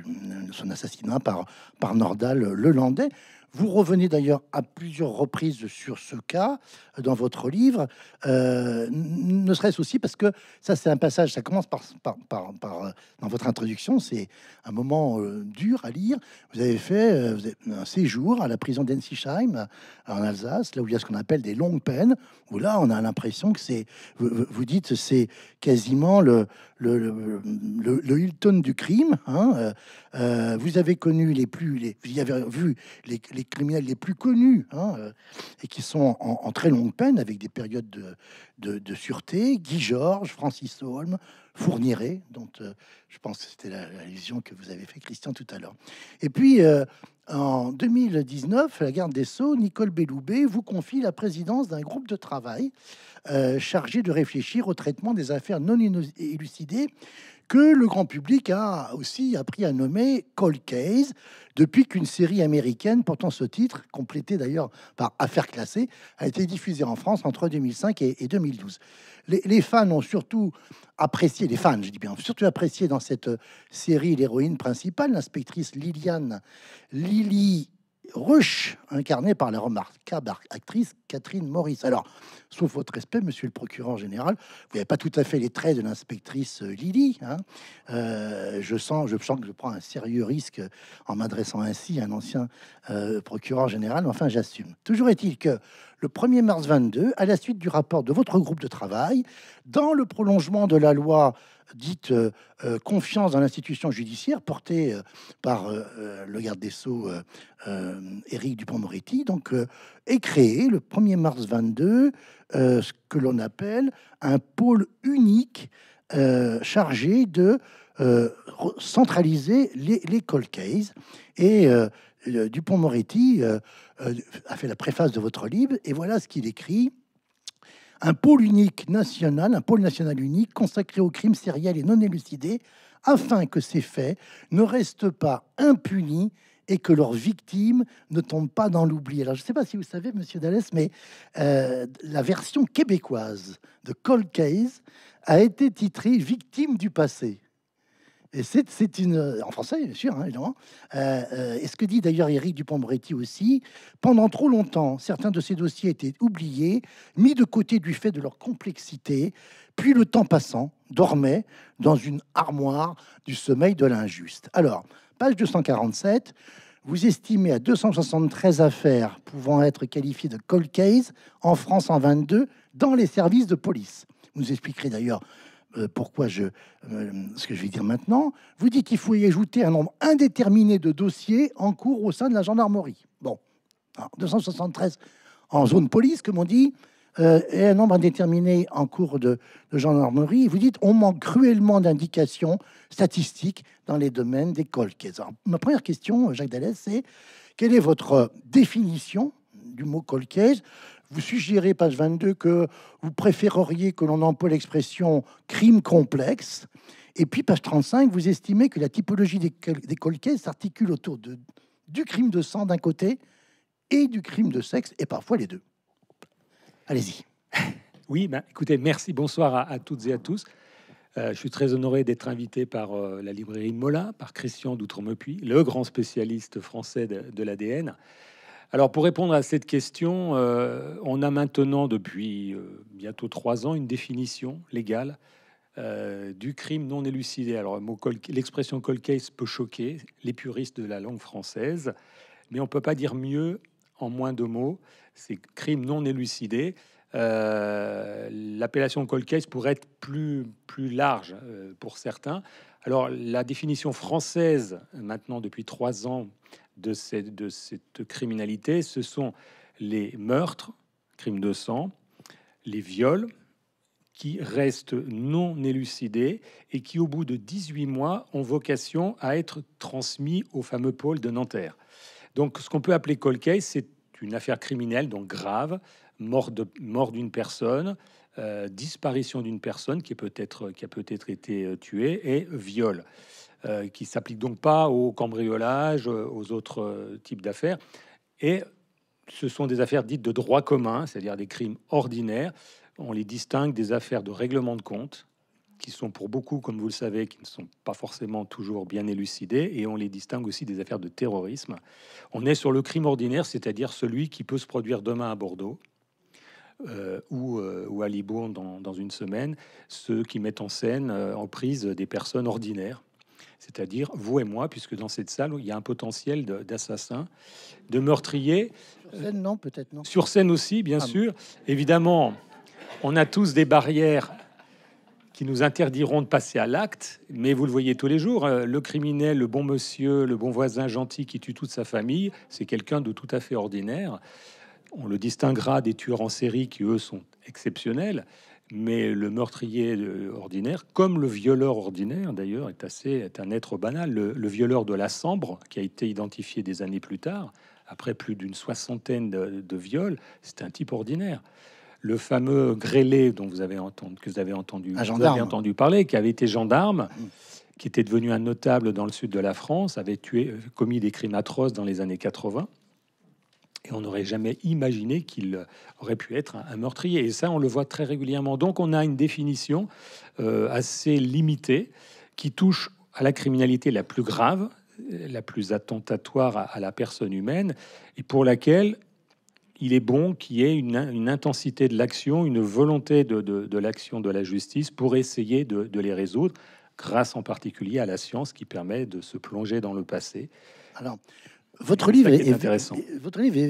Speaker 1: son assassinat par, par Nordal le Landais. Vous revenez d'ailleurs à plusieurs reprises sur ce cas dans votre livre, euh, ne serait-ce aussi parce que ça, c'est un passage, ça commence par, par, euh, dans votre introduction, c'est un moment euh, dur à lire. Vous avez fait un séjour à la prison d'Ensisheim en Alsace, là où il y a ce qu'on appelle des longues peines, où là, on a l'impression que c'est, vous, dites, c'est quasiment le, le, le, le, Hilton du crime. Hein, vous avez connu les plus, les, vous y avez vu les criminels les plus connus hein, euh, et qui sont en, très longue peine avec des périodes de, sûreté. Guy Georges, Francis Holm, Fourniret, dont euh, je pense que c'était la, la que vous avez fait, Christian, tout à l'heure. Et puis, euh, en 2019, la garde des Sceaux, Nicole Belloubet, vous confie la présidence d'un groupe de travail chargé de réfléchir au traitement des affaires non élucidées que le grand public a aussi appris à nommer Cold Case, depuis qu'une série américaine portant ce titre, complétée d'ailleurs par Affaires classées, a été diffusée en France entre 2005 et, 2012. Les, fans ont surtout apprécié, les fans, je dis bien, surtout apprécié dans cette série l'héroïne principale, l'inspectrice Liliane Lily Rush, incarné par la remarquable actrice Catherine Maurice. Alors, sauf votre respect, monsieur le procureur général, vous n'avez pas tout à fait les traits de l'inspectrice euh, Lily. Hein. Euh, je, sens, je sens que je prends un sérieux risque en m'adressant ainsi à un ancien euh, procureur général, enfin j'assume. Toujours est-il que le 1er mars 22, à la suite du rapport de votre groupe de travail, dans le prolongement de la loi dite euh, euh, confiance dans l'institution judiciaire portée euh, par le garde des Sceaux Éric Dupont-Moretti, donc, est créé le 1er mars 22 ce que l'on appelle un pôle unique chargé de centraliser les, les call cases. Et euh, Dupont-Moretti euh, euh, a fait la préface de votre livre, et voilà ce qu'il écrit. Un pôle unique national, un pôle national unique consacré aux crimes sériels et non élucidés, afin que ces faits ne restent pas impunis et que leurs victimes ne tombent pas dans l'oubli. Alors, je ne sais pas si vous savez, monsieur Dallès, mais la version québécoise de Cold Case a été titrée Victime du passé. C'est une. En français, bien sûr, hein, évidemment. Euh, euh, et ce que dit d'ailleurs Eric Dupont-Moretti aussi, pendant trop longtemps, certains de ces dossiers étaient oubliés, mis de côté du fait de leur complexité, puis le temps passant, dormaient dans une armoire du sommeil de l'injuste. Alors, page 247, vous estimez à 273 affaires pouvant être qualifiées de cold case en France en 22 dans les services de police. Vous expliquerez d'ailleurs euh, pourquoi je, euh, ce que je vais dire maintenant. Vous dites qu'il faut y ajouter un nombre indéterminé de dossiers en cours au sein de la gendarmerie. Bon, 273 ah, en zone police, comme on dit, euh, et un nombre indéterminé en cours de, gendarmerie. Vous dites on manque cruellement d'indications statistiques dans les domaines des colques. ma première question, Jacques Dallès, c'est quelle est votre définition du mot colcaise vous suggérez, page 22, que vous préféreriez que l'on emploie l'expression crime complexe. Et puis, page 35, vous estimez que la typologie des, colquets s'articule autour du crime de sang d'un côté et du crime de sexe, et parfois les deux. Allez-y. Oui, ben, écoutez, merci, bonsoir à, toutes et à tous.
Speaker 3: Euh, je suis très honoré d'être invité par euh, la librairie Mola, par Christian Doutremeupuis, le grand spécialiste français de l'ADN. Alors pour répondre à cette question, euh, on a maintenant depuis euh, bientôt trois ans une définition légale euh, du crime non élucidé. Alors l'expression cold case peut choquer les puristes de la langue française, mais on ne peut pas dire mieux en moins de mots. C'est crime non élucidé. L'appellation cold case pourrait être plus, plus large pour certains. Alors la définition française, maintenant depuis trois ans, de cette, criminalité, ce sont les meurtres, crimes de sang, les viols, qui restent non élucidés et qui, au bout de 18 mois, ont vocation à être transmis au fameux pôle de Nanterre. Donc, ce qu'on peut appeler cold case, c'est une affaire criminelle, donc grave, mort, de, mort d'une personne, euh, disparition d'une personne qui, qui a peut-être été euh, tuée et viol. Euh, qui ne s'appliquent donc pas au cambriolage, euh, aux autres euh, types d'affaires. Et ce sont des affaires dites de droit commun, c'est-à-dire des crimes ordinaires. On les distingue des affaires de règlement de compte, qui sont pour beaucoup, comme vous le savez, qui ne sont pas forcément toujours bien élucidées, et on les distingue aussi des affaires de terrorisme. On est sur le crime ordinaire, c'est-à-dire celui qui peut se produire demain à Bordeaux. ou, ou, à Libourne dans, une semaine, ceux qui mettent en scène, en prise, des personnes ordinaires, c'est-à-dire vous et moi, puisque dans cette salle, il y a un potentiel d'assassins, de, de, meurtriers.
Speaker 1: Sur scène, non, peut-être non. Sur scène
Speaker 3: aussi, bien ah sûr. Évidemment, on a tous des barrières qui nous interdiront de passer à l'acte, mais vous le voyez tous les jours, euh, le criminel, le bon monsieur, le bon voisin gentil qui tue toute sa famille, c'est quelqu'un de tout à fait ordinaire. On le distinguera des tueurs en série qui, eux, sont exceptionnels. Mais le meurtrier ordinaire, comme le violeur ordinaire d'ailleurs, est assez un être banal. Le, violeur de la Sambre, qui a été identifié des années plus tard, après plus d'une soixantaine de, viols, c'est un type ordinaire. Le fameux grêlé dont vous avez entendu, que vous avez entendu, entendu parler, qui avait été gendarme, mm. qui était devenu un notable dans le sud de la France, avait commis des crimes atroces dans les années 80 et on n'aurait jamais imaginé qu'il aurait pu être un, meurtrier. Et ça, on le voit très régulièrement. Donc on a une définition euh, assez limitée qui touche à la criminalité la plus grave, la plus attentatoire à, la personne humaine, et pour laquelle il est bon qu'il y ait une, intensité de l'action, une volonté de, l'action de la justice pour essayer de, de, les résoudre, grâce en particulier à la science qui permet de se plonger dans le passé.
Speaker 1: Alors, votre livre, est, intéressant. votre livre est,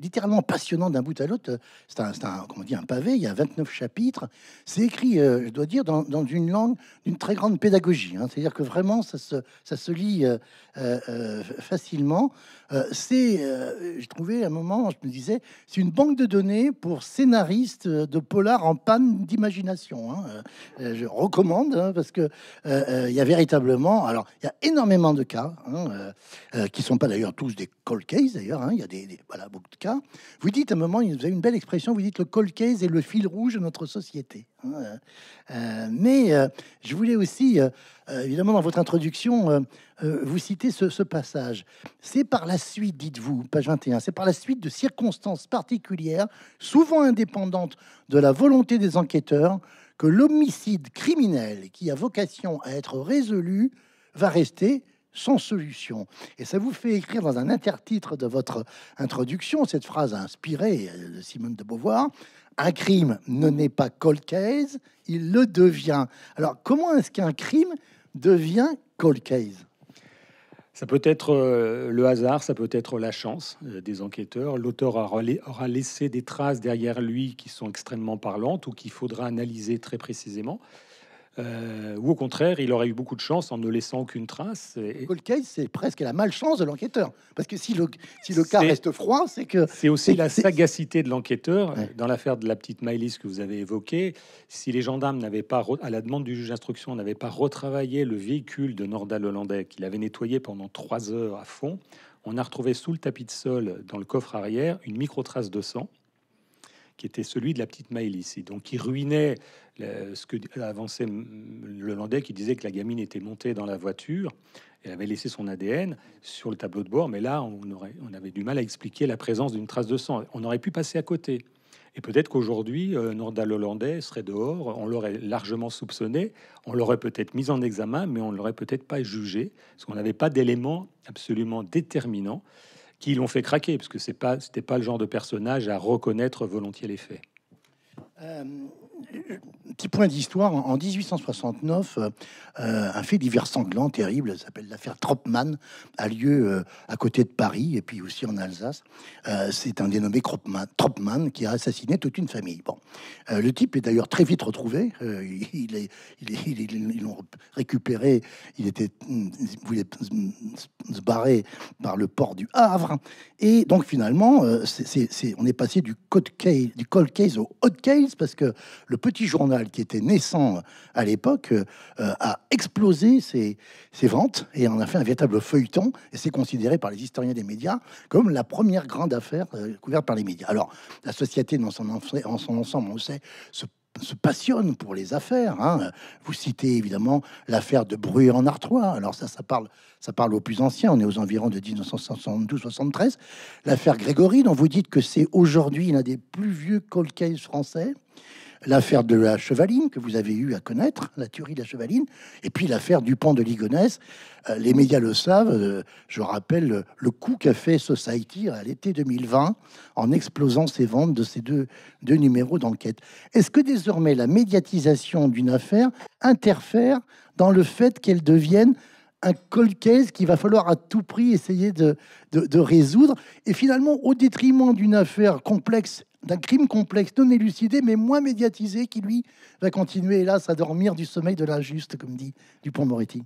Speaker 1: littéralement passionnant d'un bout à l'autre. C'est un, comment dit, un pavé, il y a 29 chapitres. C'est écrit, euh, je dois dire, dans, une langue d'une très grande pédagogie. Hein. C'est-à-dire que vraiment, ça se, ça se lit euh, euh, facilement. c'est, j'ai trouvé à un moment, je me disais, c'est une banque de données pour scénaristes de polar en panne d'imagination. Hein. je recommande, hein, parce que il y a véritablement... Alors, il y a énormément de cas, qui ne sont pas d'ailleurs tous des cold case, d'ailleurs, hein, il y a des, voilà, beaucoup de cas. Vous dites à un moment, vous avez une belle expression, vous dites le cold case est le fil rouge de notre société. Hein, euh, euh, mais euh, je voulais aussi, évidemment, dans votre introduction, vous citer ce, ce passage. C'est par la suite, dites-vous, page 21, c'est par la suite de circonstances particulières, souvent indépendantes de la volonté des enquêteurs, que l'homicide criminel qui a vocation à être résolu va rester sans solution. Et ça vous fait écrire dans un intertitre de votre introduction cette phrase inspirée de Simone de Beauvoir un crime ne n'est pas cold case, il le devient. Alors comment est-ce qu'un crime devient cold case ça peut être
Speaker 3: euh, le hasard, ça peut être la chance euh, des enquêteurs. L'auteur aura laissé des traces derrière lui qui sont extrêmement parlantes ou qu'il faudra analyser très précisément. Euh, ou au contraire, il aurait eu beaucoup de chance en ne laissant aucune trace. Et... c'est presque la malchance de l'enquêteur, parce que si le, cas reste froid, c'est que... C'est aussi la sagacité de l'enquêteur. Dans l'affaire de la petite Maëlys que vous avez évoquée, si les gendarmes n'avaient pas, à la demande du juge d'instruction, n'avaient pas retravaillé le véhicule de Nordal Hollandais, qu'il avait nettoyé pendant trois heures à fond, on a retrouvé sous le tapis de sol, dans le coffre arrière, une micro-trace de sang qui était celui de la petite Maëlys, et donc qui ruinait ce que avançait le Landais, qui disait que la gamine était montée dans la voiture, elle avait laissé son ADN sur le tableau de bord, mais là, on, aurait, on avait du mal à expliquer la présence d'une trace de sang. On aurait pu passer à côté. Et peut-être qu'aujourd'hui, euh, Nordal Hollandais serait dehors, on l'aurait largement soupçonné, on l'aurait peut-être mis en examen, mais on ne l'aurait peut-être pas jugé, parce qu'on n'avait pas d'éléments absolument déterminants qui l'ont fait craquer, parce que ce n'était pas, pas le genre de personnage à reconnaître
Speaker 1: volontiers les faits. Euh, petit point d'histoire, en 1869, euh, un fait divers sanglant, terrible, s'appelle l'affaire Troppmann, a lieu euh, à côté de Paris et puis aussi en Alsace. Euh, c'est un dénommé Troppmann qui a assassiné toute une famille. Bon, le type est d'ailleurs très vite retrouvé. il est, ils l'ont récupéré. Il était voulait se barrer par le port du Havre. Et donc finalement, c'est, on est passé du, code du cold case au hot case parce que le petit journal qui était naissant euh, à l'époque euh, euh, a explosé ses, ventes et en a fait un véritable feuilleton. Et c'est considéré par les historiens des médias comme la première grande affaire couverte par les médias. Alors, la société dans son, en son ensemble, on le sait, se passionne pour les affaires. Hein. Vous citez évidemment l'affaire de Bruy en Artois. Alors ça, ça parle, ça parle aux plus anciens. On est aux environs de 1972-73. L'affaire Grégory, dont vous dites que c'est aujourd'hui l'un des plus vieux cold case français l'affaire de la Chevaline, que vous avez eu à connaître, la tuerie de la Chevaline, et puis l'affaire Dupont de Ligonnès. Euh, les médias le savent, euh, je rappelle le coup qu'a fait Society à l'été 2020 en explosant ses ventes de ces deux, numéros d'enquête. Est-ce que désormais la médiatisation d'une affaire interfère dans le fait qu'elle devienne un cold case qu'il va falloir à tout prix essayer de, de résoudre. Et finalement, au détriment d'une affaire complexe d'un crime complexe non élucidé mais moins médiatisé qui, lui, va continuer, hélas, à dormir du sommeil de l'injuste, comme dit Dupont-Moretti.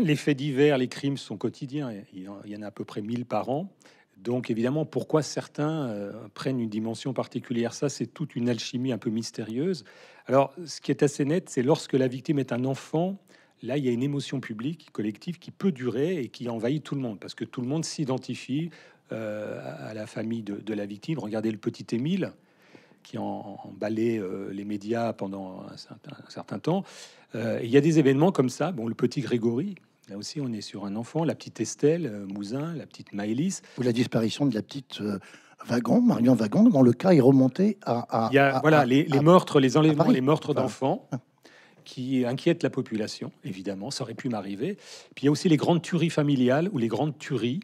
Speaker 3: Les faits divers, les crimes sont quotidiens. Il y en a à peu près 1000 par an. Donc évidemment, pourquoi certains euh, prennent une dimension particulière Ça, c'est toute une alchimie un peu mystérieuse. Alors, ce qui est assez net, c'est lorsque la victime est un enfant, là, il y a une émotion publique, collective, qui peut durer et qui envahit tout le monde, parce que tout le monde s'identifie, euh, à la famille de, la victime. Regardez le petit Émile qui emballait euh, les médias pendant un certain, temps. Euh, il y a des événements comme ça. Bon, le petit Grégory, Là aussi, on est sur un enfant, la petite Estelle Mouzin,
Speaker 1: la petite Maëlys. Ou la disparition de la petite Wagon, Marion Wagon, dans le cas est remonté à. Il y a, voilà, les,
Speaker 3: meurtres, les enlèvements, les meurtres d'enfants. Qui inquiètent la population, évidemment, ça aurait pu m'arriver. Puis il y a aussi les grandes tueries familiales ou les grandes tueries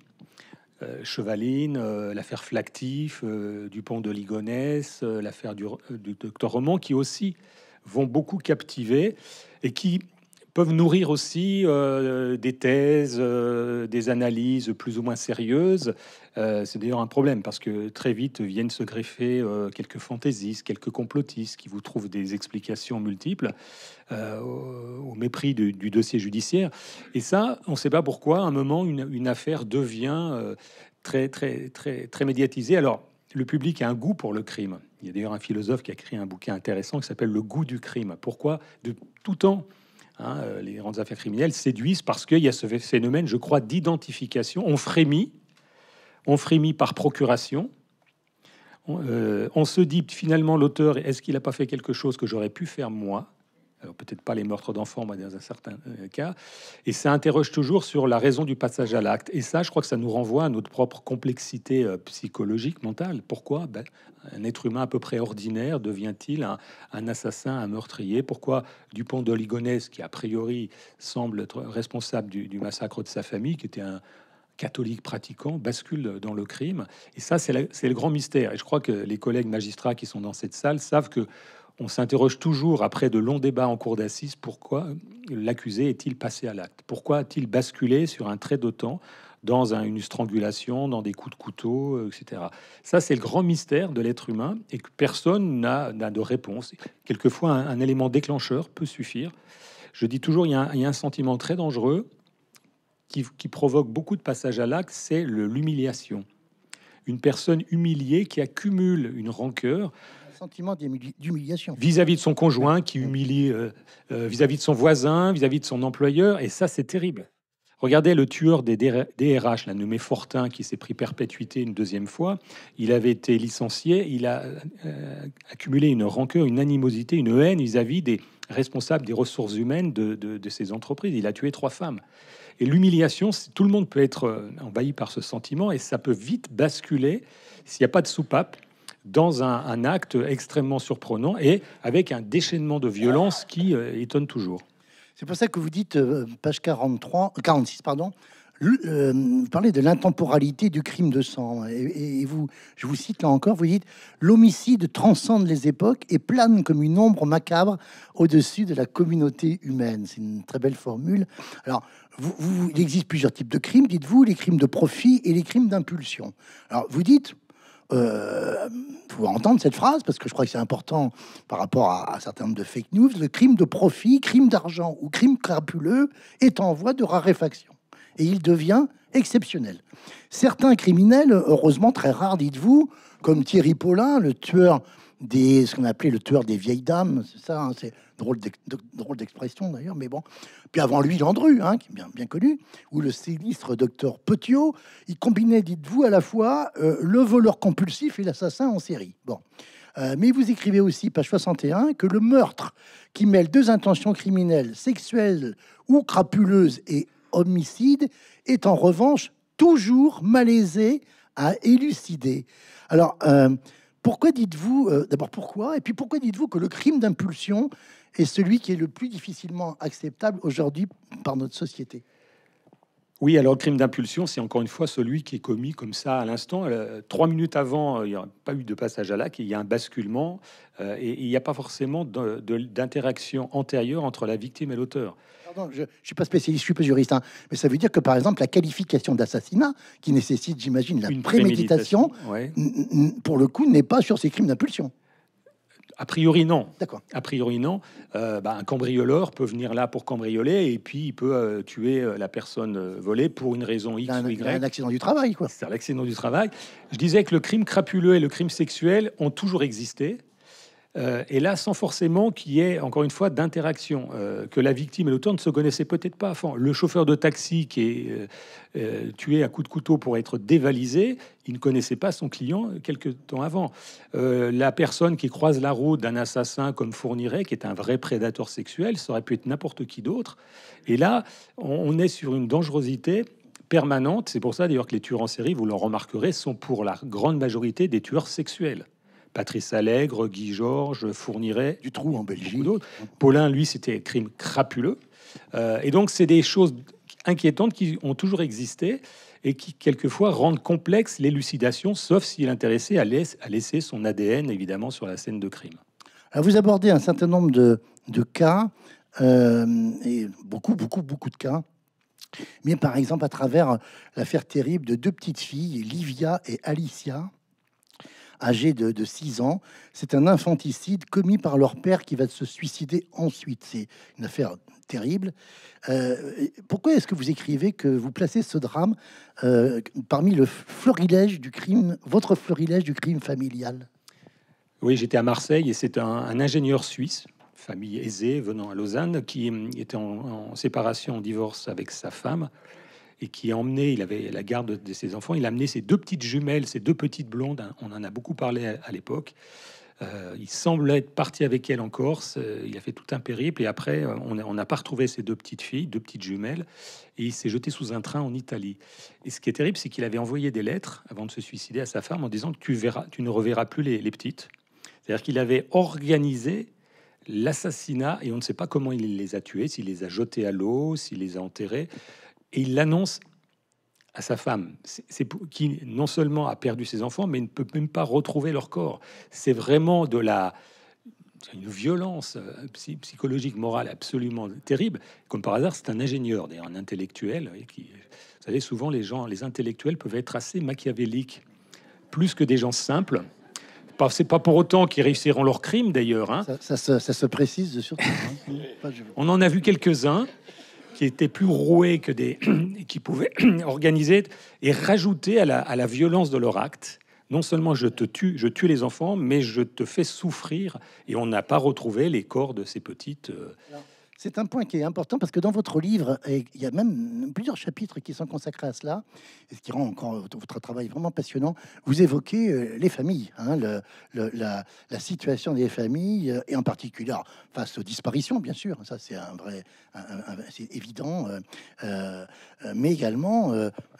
Speaker 3: euh, Chevaline, euh, l'affaire Flactif, euh, Dupont de Ligonesse, l'affaire du, du docteur Roman, qui aussi vont beaucoup captiver et qui peuvent nourrir aussi euh, des thèses, euh, des analyses plus ou moins sérieuses. Euh, c'est d'ailleurs un problème parce que très vite viennent se greffer quelques fantaisistes, quelques complotistes qui vous trouvent des explications multiples au mépris du, dossier judiciaire. Et ça, on ne sait pas pourquoi, à un moment, une, une affaire devient très, très, très, très médiatisée. Alors, le public a un goût pour le crime. Il y a d'ailleurs un philosophe qui a écrit un bouquin intéressant qui s'appelle Le goût du crime. Pourquoi, de tout temps, Hein, euh, les grandes affaires criminelles séduisent parce qu'il y a ce phénomène, je crois, d'identification. On frémit, on frémit par procuration. On, euh, on se dit finalement, l'auteur, est-ce qu'il n'a pas fait quelque chose que j'aurais pu faire moi peut-être pas les meurtres d'enfants, mais dans un certain euh, cas. Et ça interroge toujours sur la raison du passage à l'acte. Et ça, je crois que ça nous renvoie à notre propre complexité euh, psychologique, mentale. Pourquoi ben, un être humain à peu près ordinaire devient-il un, assassin, un meurtrier Pourquoi Dupont de Ligonnès, qui a priori semble être responsable du massacre de sa famille, qui était un catholique pratiquant bascule dans le crime. Et ça, c'est le grand mystère. Et je crois que les collègues magistrats qui sont dans cette salle savent que on s'interroge toujours, après de longs débats en cour d'assises, pourquoi l'accusé est-il passé à l'acte Pourquoi a-t-il basculé sur un trait d'autant dans une strangulation, dans des coups de couteau, euh, etc. Ça, c'est le grand mystère de l'être humain et que personne n'a de réponse. Quelquefois, un, élément déclencheur peut suffire. Je dis toujours, il y a un, sentiment très dangereux qui provoque beaucoup de passages à l'acte, c'est l'humiliation une personne humiliée qui accumule une rancœur
Speaker 1: sentiment d'humiliation.
Speaker 3: Vis-à-vis de son conjoint qui humilie, euh, euh, vis-à-vis de son voisin, vis-à-vis de son employeur, et ça c'est terrible. Regardez le tueur des DRH, la nommé Fortin, qui s'est pris perpétuité une deuxième fois. Il avait été licencié, il a euh, accumulé une rancœur, une animosité, une haine vis-à-vis des, responsable des ressources humaines de, de, ces entreprises. Il a tué trois femmes. Et l'humiliation, tout le monde peut être euh, envahi par ce sentiment et ça peut vite basculer, s'il n'y a pas de soupape, dans un, acte extrêmement surprenant et avec un déchaînement de violence qui euh, étonne toujours.
Speaker 1: C'est pour ça que vous dites, euh, page 43, 46, pardon, euh, vous parlez de l'intemporalité du crime de sang, et, vous, je vous cite là encore, vous dites L'homicide transcende les époques et plane comme une ombre macabre au-dessus de la communauté humaine. C'est une très belle formule. Alors, vous, il existe plusieurs types de crimes, dites-vous les crimes de profit et les crimes d'impulsion. Alors, vous dites euh, entendre cette phrase parce que je crois que c'est important par rapport à, à, un certain nombre de fake news. Le crime de profit, crime d'argent ou crime crapuleux est en voie de raréfaction et il devient exceptionnel. Certains criminels, heureusement très rares, dites-vous, comme Thierry Paulin, le tueur des, ce qu'on appelait le tueur des vieilles dames, c'est ça, hein, c'est drôle d'expression d'ailleurs, mais bon. Puis avant lui, Landru, hein, qui est bien, bien connu, ou le sinistre docteur Petiot, il combinait, dites-vous, à la fois euh, le voleur compulsif et l'assassin en série. Bon. Euh, mais vous écrivez aussi, page 61, que le meurtre qui mêle deux intentions criminelles, sexuelles ou crapuleuses et homicide est en revanche toujours malaisé à élucider. Alors, euh, pourquoi dites-vous, euh, d'abord pourquoi, et puis pourquoi dites-vous que le crime d'impulsion est celui qui est le plus difficilement acceptable aujourd'hui par notre société
Speaker 3: oui, alors le crime d'impulsion, c'est encore une fois celui qui est commis comme ça à l'instant. Euh, trois minutes avant, il n'y a pas eu de passage à l'acte, il y a un basculement et il n'y a pas forcément d'interaction antérieure entre la victime et
Speaker 1: l'auteur je ne suis pas spécialiste, je suis pas juriste, hein. mais ça veut dire que par exemple la qualification d'assassinat, qui nécessite, j'imagine, la préméditation, pour le coup, n'est pas sur ces crimes d'impulsion.
Speaker 3: A priori, non. D'accord. A priori, non. Euh, bah, un cambrioleur peut venir là pour cambrioler et puis il peut euh, tuer euh, la personne volée pour une raison X un, ou Y. Un accident du travail, quoi. C'est un accident du travail. Je disais que le crime crapuleux et le crime sexuel ont toujours existé. Euh, et là sans forcément qu'il y ait encore une fois d'interaction, euh, que la victime et l'auteur ne se connaissaient peut-être pas. le chauffeur de taxi qui est euh, tué à coups de couteau pour être dévalisé, il ne connaissait pas son client quelques temps avant. la personne qui croise la route d'un assassin comme Fourniret, qui est un vrai prédateur sexuel, ça aurait pu être n'importe qui d'autre. Et là, on est sur une dangerosité permanente. C'est pour ça d'ailleurs que les tueurs en série, vous le remarquerez, sont pour la grande majorité des tueurs sexuels. Patrice Allègre, Guy Georges, fourniraient... Du trou en Belgique. Hein. Paulin, lui, c'était crime crapuleux. Euh, et donc, c'est des choses inquiétantes qui ont toujours existé et qui, quelquefois, rendent complexe l'élucidation, sauf s'il intéressait à laisser laisser son ADN, évidemment, sur la scène de crime.
Speaker 1: vous abordez un certain nombre de, cas, euh, et beaucoup, beaucoup, beaucoup de cas. Mais par exemple, à travers l'affaire terrible de deux petites filles, Livia et Alicia, âgé de, 6 ans. C'est un infanticide commis par leur père qui va se suicider ensuite. C'est une affaire terrible. Euh, pourquoi est-ce que vous écrivez que vous placez ce drame euh, parmi le florilège du crime, votre fleurilège du crime familial
Speaker 3: Oui, j'étais à Marseille et c'est un, ingénieur suisse, famille aisée, venant à Lausanne, qui était en, en séparation, en divorce avec sa femme et qui a emmené, il avait la garde de ses enfants, il a amené ses deux petites jumelles, ses deux petites blondes, hein. on en a beaucoup parlé à, l'époque. Euh, il semble être parti avec elle en Corse, euh, il a fait tout un périple, et après, euh, on n'a pas retrouvé ses deux petites filles, deux petites jumelles, et il s'est jeté sous un train en Italie. Et ce qui est terrible, c'est qu'il avait envoyé des lettres avant de se suicider à sa femme en disant que tu, verras, tu ne reverras plus les, petites. C'est-à-dire qu'il avait organisé l'assassinat, et on ne sait pas comment il les a tuées, s'il les a jetées à l'eau, s'il les a enterrées et il l'annonce à sa femme, c'est qui non seulement a perdu ses enfants, mais ne peut même pas retrouver leur corps. C'est vraiment de la une violence euh, psychologique, morale absolument terrible. Comme par hasard, c'est un ingénieur, un intellectuel. Qui, vous savez, souvent les gens, les intellectuels peuvent être assez machiavéliques, plus que des gens simples. C'est pas pour autant qu'ils réussiront leur crime d'ailleurs. Hein. Ça, se précise surtout.
Speaker 1: Hein.
Speaker 3: On en a vu quelques-uns qui étaient plus roués que des, qui pouvaient organiser et rajouter à la, violence de leur acte. Non seulement je te tue, je tue les enfants, mais je te fais souffrir. Et on n'a pas retrouvé les corps de ces petites. Euh,
Speaker 1: c'est un point qui est important parce que dans votre livre, il y a même plusieurs chapitres qui sont consacrés à cela, et ce qui rend encore votre travail vraiment passionnant. Vous évoquez euh, les familles, hein, le, la, situation des familles, euh, et en particulier face aux disparitions, bien sûr, ça c'est un vrai, c'est évident, euh, mais également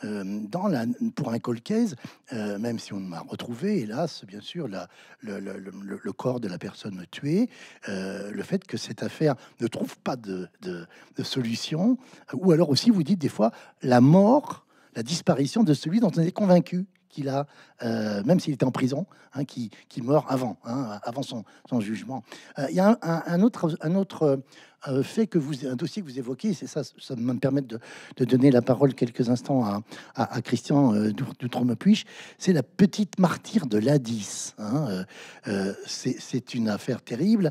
Speaker 1: dans la, pour un colcaise, même si on m'a retrouvé, hélas, bien sûr, la, le, le, corps de la personne tuée, le fait que cette affaire ne trouve pas de, de, solution. Ou alors aussi, vous dites des fois la mort, la disparition de celui dont on est convaincu qu'il a, euh, même s'il était en prison, hein, qui, qui meurt avant, hein, avant son, son jugement. Euh, il y a un, autre, un autre, euh, fait que vous, un dossier que vous évoquez, c'est ça, ça me permet de, de, donner la parole quelques instants à, à, Christian euh, doutre c'est la petite martyre de l'ADIS. Hein. Euh, c'est une affaire terrible,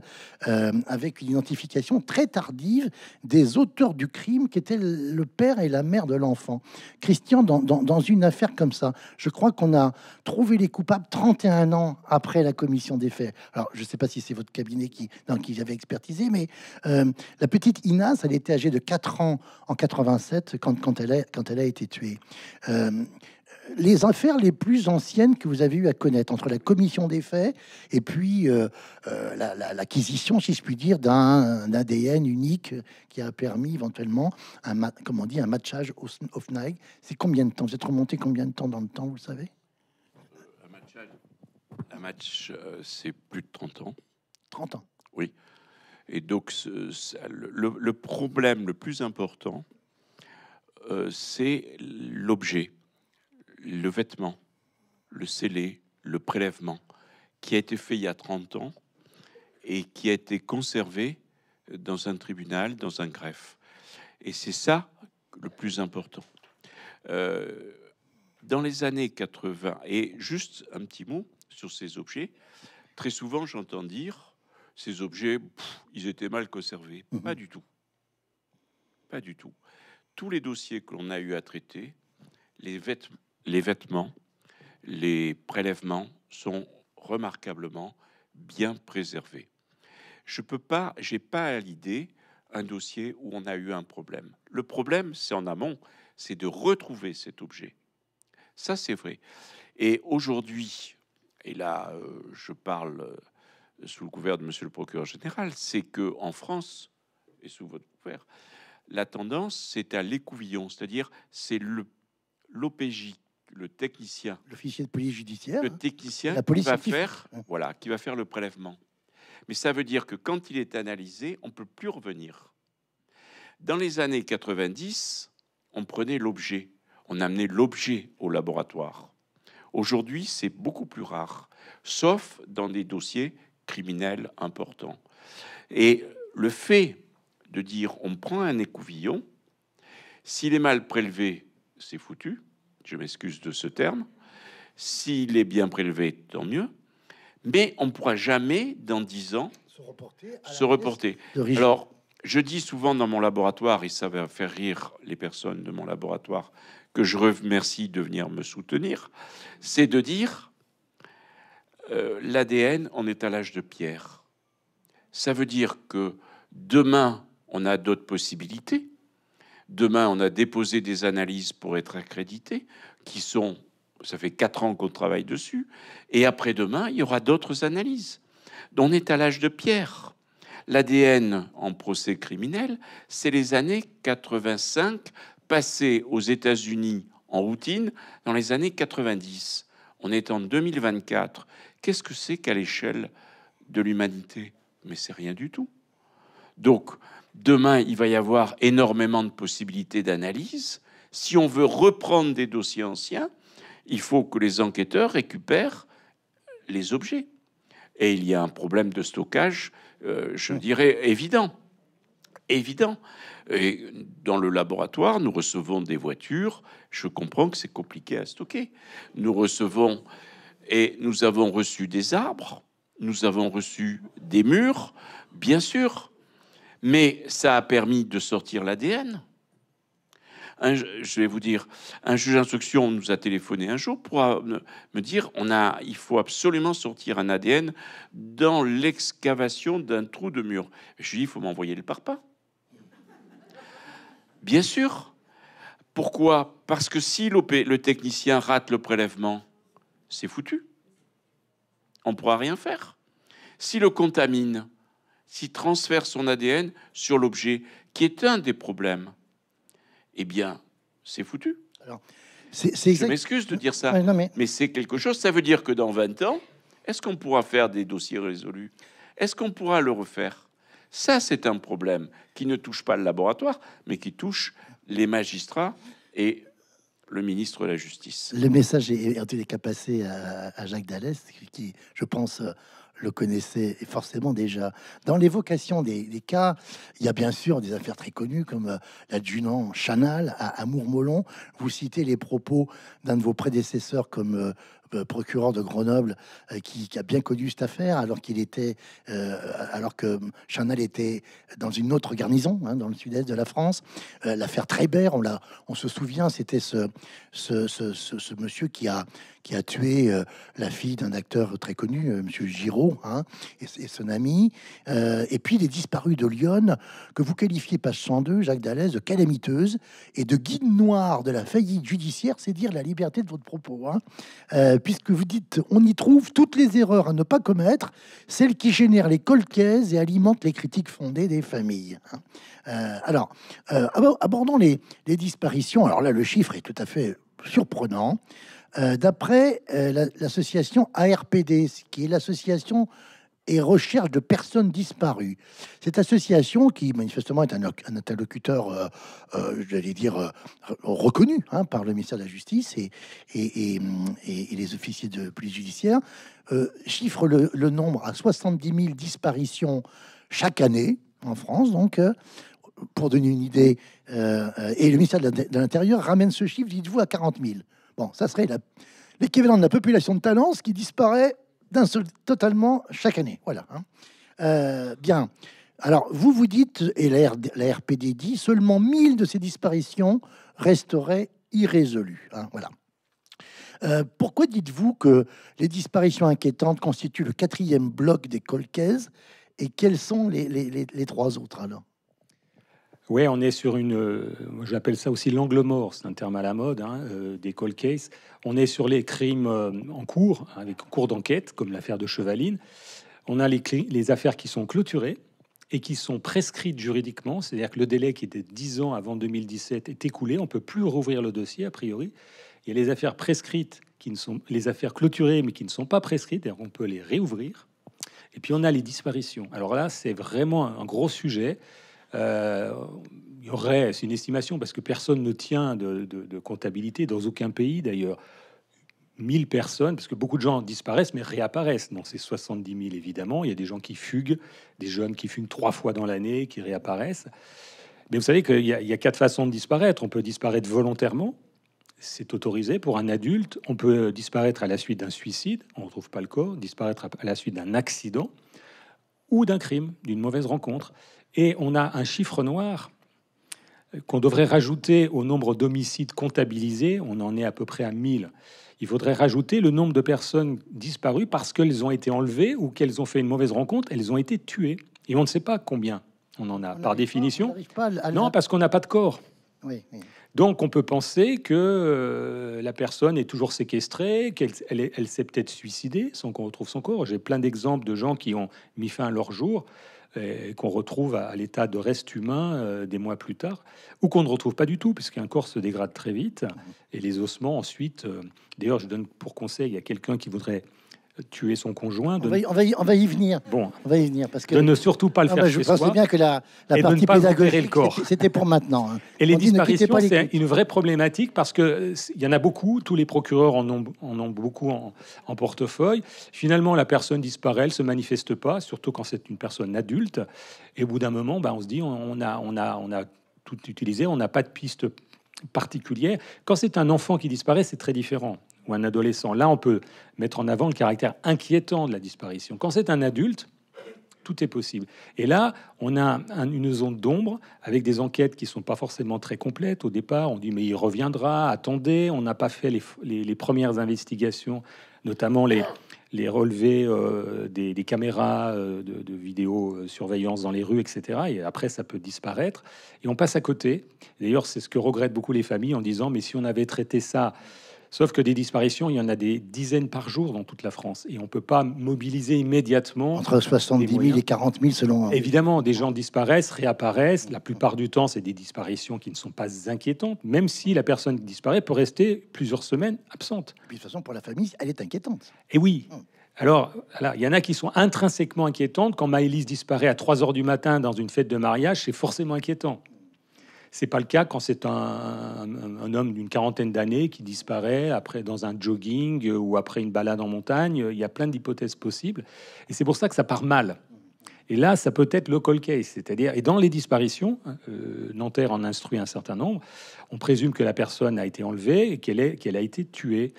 Speaker 1: avec une identification très tardive des auteurs du crime qui étaient le père et la mère de l'enfant. Christian, dans, dans, une affaire comme ça, je crois qu'on a trouvé les coupables 31 ans après la commission des faits. Alors, je sais pas si c'est votre cabinet qui, dans qui avait expertisé, mais la petite Inas, elle était âgée de 4 ans en 87 quand, elle, a, été tuée. Euh, les affaires les plus anciennes que vous avez eu à connaître, entre la commission des faits et puis euh, euh, l'acquisition, si je puis dire, d'un ADN unique qui a permis éventuellement un, on dit, un matchage au FNAG. C'est combien de temps Vous êtes remonté combien de temps dans le temps, vous le savez
Speaker 2: Un matchage, un match, c'est plus de 30 ans. 30 ans Oui. Et donc, le, problème le plus important, euh, c'est l'objet, le vêtement, le scellé, le prélèvement, qui a été fait il y a 30 ans et qui a été conservé dans un tribunal, dans un greffe. Et c'est ça le plus important. Euh, dans les années 80, et juste un petit mot sur ces objets, très souvent j'entends dire ces objets, ils étaient mal conservés. Mhm. Pas du tout. Pas du tout. Tous les dossiers que l'on a eu à traiter, les, les vêtements, les prélèvements sont remarquablement bien préservés. Je peux pas, j'ai pas à l'idée un dossier où on a eu un problème. Le problème, c'est en amont, c'est de retrouver cet objet. Ça, c'est vrai. Et aujourd'hui, et là, euh, je parle euh, sous le couvert de Monsieur le procureur général, c'est que en France et sous votre couvert, la tendance c'est à l'écouvillon, c'est-à-dire c'est le l'OPJ, le technicien,
Speaker 1: l'officier de police judiciaire, le hein. technicien qui va faire, hein.
Speaker 2: voilà, qui va faire le prélèvement. Mais ça veut dire que quand il est analysé, on peut plus revenir. Dans les années 90, on prenait l'objet, on amenait l'objet au laboratoire. Aujourd'hui, c'est beaucoup plus rare, sauf dans des dossiers criminel important Et le fait de dire on prend un écouvillon, s'il est mal prélevé, c'est foutu, je m'excuse de ce terme, s'il est bien prélevé, tant mieux, mais on ne pourra jamais, dans dix ans, se reporter. Se reporter. Alors, je dis souvent dans mon laboratoire, et ça va faire rire les personnes de mon laboratoire, que je remercie de venir me soutenir, c'est de dire, euh, l'ADN, en est à l'âge de pierre. Ça veut dire que demain, on a d'autres possibilités. Demain, on a déposé des analyses pour être accrédité, qui sont, ça fait quatre ans qu'on travaille dessus, et après-demain, il y aura d'autres analyses. On est à l'âge de pierre. L'ADN en procès criminel, c'est les années 85 passées aux États-Unis en routine dans les années 90. On est en 2024. Qu'est-ce que c'est qu'à l'échelle de l'humanité Mais c'est rien du tout. Donc, demain, il va y avoir énormément de possibilités d'analyse. Si on veut reprendre des dossiers anciens, il faut que les enquêteurs récupèrent les objets. Et il y a un problème de stockage, euh, je dirais, évident évident. Et dans le laboratoire, nous recevons des voitures. Je comprends que c'est compliqué à stocker. Nous recevons et nous avons reçu des arbres, nous avons reçu des murs, bien sûr, mais ça a permis de sortir l'ADN. je vais vous dire, un juge d'instruction nous a téléphoné un jour pour euh, me dire on a, il faut absolument sortir un ADN dans l'excavation d'un trou de mur. Je lui ai dit il faut m'envoyer le parpa. » Bien sûr. Pourquoi Parce que si le technicien rate le prélèvement, c'est foutu. On ne pourra rien faire. Si le contamine, s'il transfère son ADN sur l'objet, qui est un des problèmes, eh bien, c'est foutu.
Speaker 1: Je m'excuse
Speaker 2: de dire ça, mais c'est quelque chose. Ça veut dire que dans 20 ans, est-ce qu'on pourra faire des dossiers résolus Est-ce qu'on pourra le refaire ça, c'est un problème qui ne touche pas le laboratoire, mais qui touche les magistrats et le ministre de la Justice.
Speaker 1: Le message est en tous cas passé à, Jacques Dallès, qui, je pense, euh, le connaissait forcément déjà. Dans l'évocation des, cas, il y a bien sûr des affaires très connues comme euh, la l'adjudant Chanal à, Amourmolon. Vous citez les propos d'un de vos prédécesseurs comme euh, euh, procureur de Grenoble euh, qui, a bien connu cette affaire alors qu'il était euh, alors que Chanel était dans une autre garnison hein, dans le sud-est de la France. L'affaire Trébert, on l'a, on se souvient, c'était ce ce, monsieur qui a qui a tué la fille d'un acteur très connu, Monsieur Giraud, hein, et, son ami. et puis les disparus de Lyon que vous qualifiez page 102, Jacques Dallès, de calamiteuse et de guide noir de la faillite judiciaire, c'est dire la liberté de votre propos. Hein puisque vous dites on y trouve toutes les erreurs à ne pas commettre, celles qui génèrent les colcaises et alimentent les critiques fondées des familles. Hein. Euh, alors, euh, abordons les, disparitions. Alors là, le chiffre est tout à fait surprenant. Euh, d'après l'association ARPD, qui est l'association et recherche de personnes disparues. Cette association, qui manifestement est un, interlocuteur, euh, euh, j'allais dire, euh, reconnu hein, par le ministère de la Justice et, et, mm, les officiers de police judiciaire, chiffre le, le, nombre à 70 000 disparitions chaque année en France. Donc, pour donner une idée, et le ministère de l'Intérieur ramène ce chiffre, dites-vous, à 40 000. Bon, ça serait l'équivalent de la population de Talence qui disparaît totalement chaque année. Voilà. Hein. Euh, bien. Alors, vous vous dites, et la, la, RPD dit, seulement 1000 de ces disparitions resteraient irrésolues. Hein, voilà. Euh, pourquoi dites-vous que les disparitions inquiétantes constituent le quatrième bloc des colcaises et quels sont les, les trois autres alors
Speaker 3: oui, on est sur une, euh, j'appelle ça aussi l'angle mort, c'est un terme à la mode, hein, euh, des cold cases. On est sur les crimes euh, en cours, avec hein, cours d'enquête, comme l'affaire de Chevaline. On a les, affaires qui sont clôturées et qui sont prescrites juridiquement, c'est-à-dire que le délai qui était 10 ans avant 2017 est écoulé, on ne peut plus rouvrir le dossier a priori. Il y a les affaires prescrites qui ne sont, les affaires clôturées mais qui ne sont pas prescrites, On peut les réouvrir. Et puis on a les disparitions. Alors là, c'est vraiment un gros sujet. Euh, il y aurait, c'est une estimation, parce que personne ne tient de, comptabilité, dans aucun pays d'ailleurs, 1000 personnes, parce que beaucoup de gens disparaissent mais réapparaissent. Dans ces 70 000, évidemment, il y a des gens qui fuguent, des jeunes qui fuguent trois fois dans l'année, qui réapparaissent. Mais vous savez qu'il y, y, a quatre façons de disparaître. On peut disparaître volontairement, c'est autorisé pour un adulte. On peut disparaître à la suite d'un suicide, on ne retrouve pas le corps, disparaître à la suite d'un accident ou d'un crime, d'une mauvaise rencontre. Et on a un chiffre noir euh, qu'on devrait rajouter au nombre d'homicides comptabilisés, on en est à peu près à 1000. Il faudrait rajouter le nombre de personnes disparues parce qu'elles ont été enlevées ou qu'elles ont fait une mauvaise rencontre, elles ont été tuées. Et on ne sait pas combien on en a, par définition. Non, parce qu'on n'a pas de corps. Donc on peut penser que euh, la personne est toujours séquestrée, qu'elle elle, s'est peut-être suicidée sans qu'on retrouve son corps. J'ai plein d'exemples de gens qui ont mis fin à leur jour qu'on retrouve à, l'état de reste humain euh, des mois plus tard, ou qu'on ne retrouve pas du tout, puisqu'un corps se dégrade très vite, et les ossements ensuite, euh, d'ailleurs je donne pour conseil à quelqu'un qui voudrait tuer son conjoint. On,
Speaker 1: va y, venir. Bon, on va y venir parce que de ne surtout pas le ah, faire. Bah, je pense bien que la, la partie pédagogique, c'était pour maintenant. Hein. Et les disparitions, c'est une vraie
Speaker 3: problématique parce que il euh, y en a beaucoup. Tous les procureurs en ont, beaucoup en, portefeuille. Finalement, la personne disparaît, elle se manifeste pas, surtout quand c'est une personne adulte. Et au bout d'un moment, bah, on se dit, on a, on a tout utilisé, on n'a pas de piste particulière. Quand c'est un enfant qui disparaît, c'est très différent ou un adolescent. Là, on peut mettre en avant le caractère inquiétant de la disparition. Quand c'est un adulte, tout est possible. Et là, on a une zone d'ombre avec des enquêtes qui sont pas forcément très complètes. Au départ, on dit mais il reviendra, attendez, on n'a pas fait les, premières investigations, notamment les, les relevés euh, des, caméras euh, de, de vidéosurveillance dans les rues, etc. Et après, ça peut disparaître. Et on passe à côté. D'ailleurs, c'est ce que regrettent beaucoup les familles en disant mais si on avait traité ça Sauf que des disparitions, il y en a des dizaines par jour dans toute la France. Et on ne peut pas mobiliser immédiatement. Entre
Speaker 1: 70 000 et 40 000 selon.
Speaker 3: Évidemment, des gens disparaissent, réapparaissent. La plupart du temps, c'est des disparitions qui ne sont pas inquiétantes, même si la personne qui disparaît peut rester plusieurs semaines absente.
Speaker 1: de toute façon, pour la famille, elle est inquiétante.
Speaker 3: Et oui. Hum. alors Alors, il y en a qui sont intrinsèquement inquiétantes. Quand Maëlys disparaît à 3 heures du matin dans une fête de mariage, c'est forcément inquiétant. C'est pas le cas quand c'est un, homme d'une quarantaine d'années qui disparaît après dans un jogging ou après une balade en montagne. Il y a plein d'hypothèses possibles, et c'est pour ça que ça part mal. Et là, ça peut être le cold case, c'est-à-dire, et dans les disparitions, hein, euh, Nanterre en instruit un certain nombre, on présume que la personne a été enlevée et qu'elle qu'elle a été tuée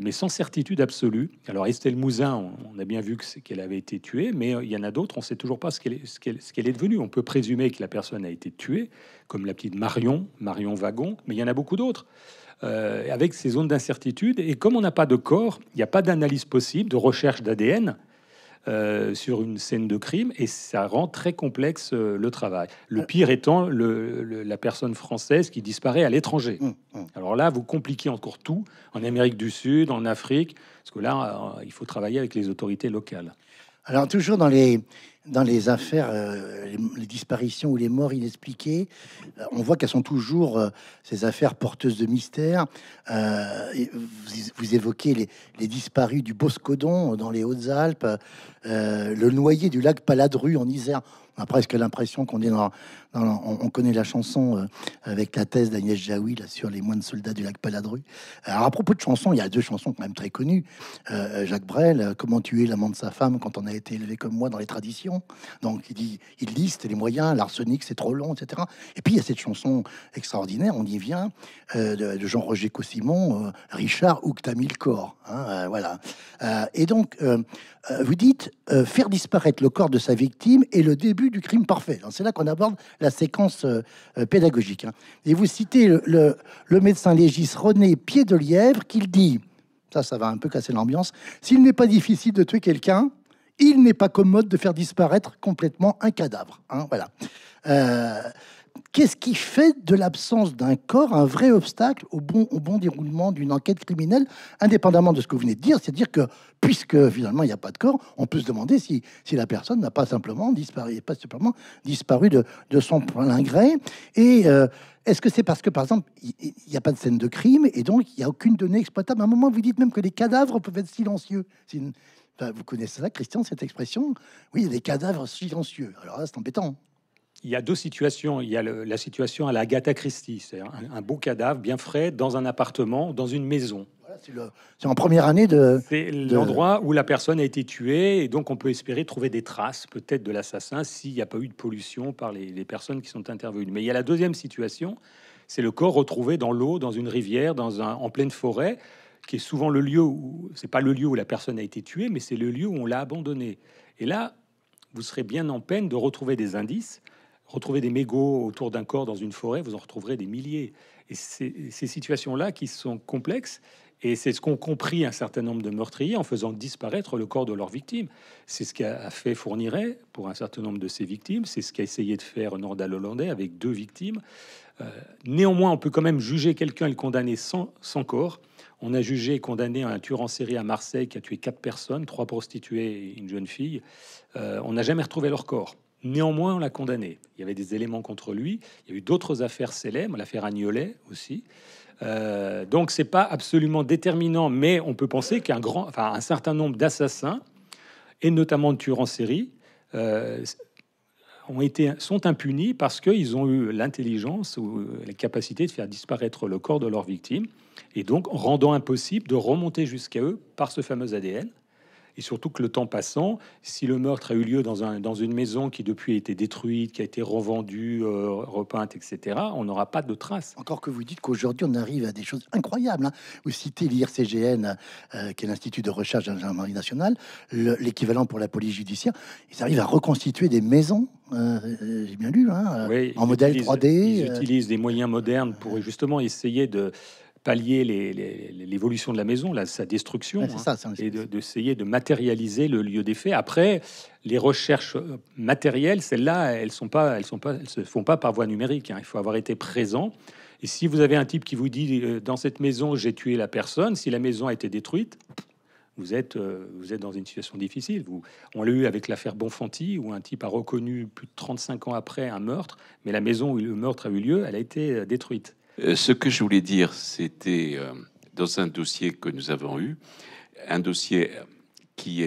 Speaker 3: mais sans certitude absolue. Alors Estelle Mouzin, on, a bien vu qu'elle avait été tuée, mais euh, il y en a d'autres, on ne sait toujours pas ce qu'elle est, devenue. On peut présumer que la personne a été tuée, comme la petite Marion, Marion Wagon, mais il y en a beaucoup d'autres. Euh, avec ces zones d'incertitude. Et comme on n'a pas de corps, il n'y a pas d'analyse possible, de recherche d'ADN, euh, sur une scène de crime et ça rend très complexe euh, le travail. Le euh. pire étant la personne française qui disparaît à l'étranger. Mmh, mmh. Alors là, vous compliquez encore tout en Amérique du Sud, en Afrique, parce que là, il faut travailler avec les autorités locales.
Speaker 1: Alors, toujours dans les, dans les affaires, euh, les, disparitions ou les morts inexpliquées, euh, on voit qu'elles sont toujours euh, ces affaires porteuses de mystère. vous, évoquez les, les, disparus du Boscodon dans les Hautes-Alpes, le noyé du lac Paladru en Isère. On a presque l'impression qu'on est dans, on, connaît la chanson euh, avec la thèse d'Agnès Jaoui sur les moines soldats du lac Paladru. Alors, à propos de chansons, il y a deux chansons quand même très connues. Euh, Jacques Brel, euh, Comment tuer l'amant de sa femme quand on a été élevé comme moi dans les traditions. Donc, il, dit, il liste les moyens, l'arsenic, c'est trop long, etc. Et puis, il y a cette chanson extraordinaire, on y vient, de, Jean-Roger Cossimon, Richard, où que corps. voilà. et donc, vous dites faire disparaître le corps de sa victime est le début du crime parfait. C'est là qu'on aborde la séquence euh, euh, pédagogique. Hein. Et vous citez le, médecin légiste René Pied de Lièvre qui dit ça, ça va un peu casser l'ambiance. S'il n'est pas difficile de tuer quelqu'un, il n'est pas commode de faire disparaître complètement un cadavre. Hein, voilà. Euh, qu'est-ce qui fait de l'absence d'un corps un vrai obstacle au bon, déroulement d'une enquête criminelle, indépendamment de ce que vous venez de dire C'est-à-dire que, puisque finalement il n'y a pas de corps, on peut se demander si, la personne n'a pas simplement disparu, pas simplement disparu de, son plein Et euh, est-ce que c'est parce que, par exemple, il n'y a pas de scène de crime et donc il n'y a aucune donnée exploitable À un moment, vous dites même que les cadavres peuvent être silencieux. vous connaissez ça, Christian, cette expression Oui, les cadavres silencieux. Alors là, c'est embêtant
Speaker 3: il y a deux situations. Il y a la situation à la Agatha Christie, c'est un, beau cadavre bien frais dans un appartement, dans une maison.
Speaker 1: c'est en première année de.
Speaker 3: C'est l'endroit où la personne a été tuée, et donc on peut espérer trouver des traces, peut-être de l'assassin, s'il n'y a pas eu de pollution par les, les, personnes qui sont intervenues. Mais il y a la deuxième situation, c'est le corps retrouvé dans l'eau, dans une rivière, dans un, en pleine forêt, qui est souvent le lieu où c'est pas le lieu où la personne a été tuée, mais c'est le lieu où on l'a abandonné. Et là, vous serez bien en peine de retrouver des indices Retrouver des mégots autour d'un corps dans une forêt, vous en retrouverez des milliers. Et ces situations-là qui sont complexes, et c'est ce qu'ont compris un certain nombre de meurtriers en faisant disparaître le corps de leurs victimes. C'est ce qu'a fait fournirait pour un certain nombre de ses victimes. C'est ce qu'a essayé de faire Nordal Hollandais avec deux victimes. Euh, néanmoins, on peut quand même juger quelqu'un et le condamner sans, corps. On a jugé et condamné un tueur en série à Marseille qui a tué quatre personnes, trois prostituées et une jeune fille. Euh, on n'a jamais retrouvé leur corps. Néanmoins, on l'a condamné. Il y avait des éléments contre lui. Il y a eu d'autres affaires célèbres, l'affaire Agnolet aussi. Euh, donc, c'est pas absolument déterminant, mais on peut penser qu'un grand, enfin, un certain nombre d'assassins, et notamment de tueurs en série, euh, ont été, sont impunis parce qu'ils ont eu l'intelligence ou la capacité de faire disparaître le corps de leurs victimes, et donc rendant impossible de remonter jusqu'à eux par ce fameux ADN. Et surtout que le temps passant, si le meurtre a eu lieu dans, un, dans une maison qui depuis a été détruite, qui a été revendue, euh, repeinte, etc.,
Speaker 1: on n'aura pas de traces. Encore que vous dites qu'aujourd'hui, on arrive à des choses incroyables. Hein. Vous citez l'IRCGN, euh, qui est l'Institut de recherche de nationale, l'équivalent pour la police judiciaire. Ils arrivent à reconstituer des maisons euh, j'ai bien lu, hein, en modèle 3D. Ils
Speaker 3: utilisent des moyens modernes pour justement essayer de, pallier l'évolution de la maison, sa destruction, hein, et d'essayer de, matérialiser le lieu des faits. Après, les recherches euh, matérielles, celles-là, elles sont pas, elles sont se font pas par voie numérique. Hein. Il faut avoir été présent. Et si vous avez un type qui vous dit euh, dans cette maison j'ai tué la personne, si la maison a été détruite, vous êtes, euh, dans une situation difficile. on l'a eu avec l'affaire Bonfanti, où un type a reconnu plus de 35 ans après un meurtre, mais la maison où le meurtre a eu lieu, elle a été détruite.
Speaker 2: Euh, ce que je voulais dire, c'était euh, dans un dossier que nous avons eu, un dossier qui,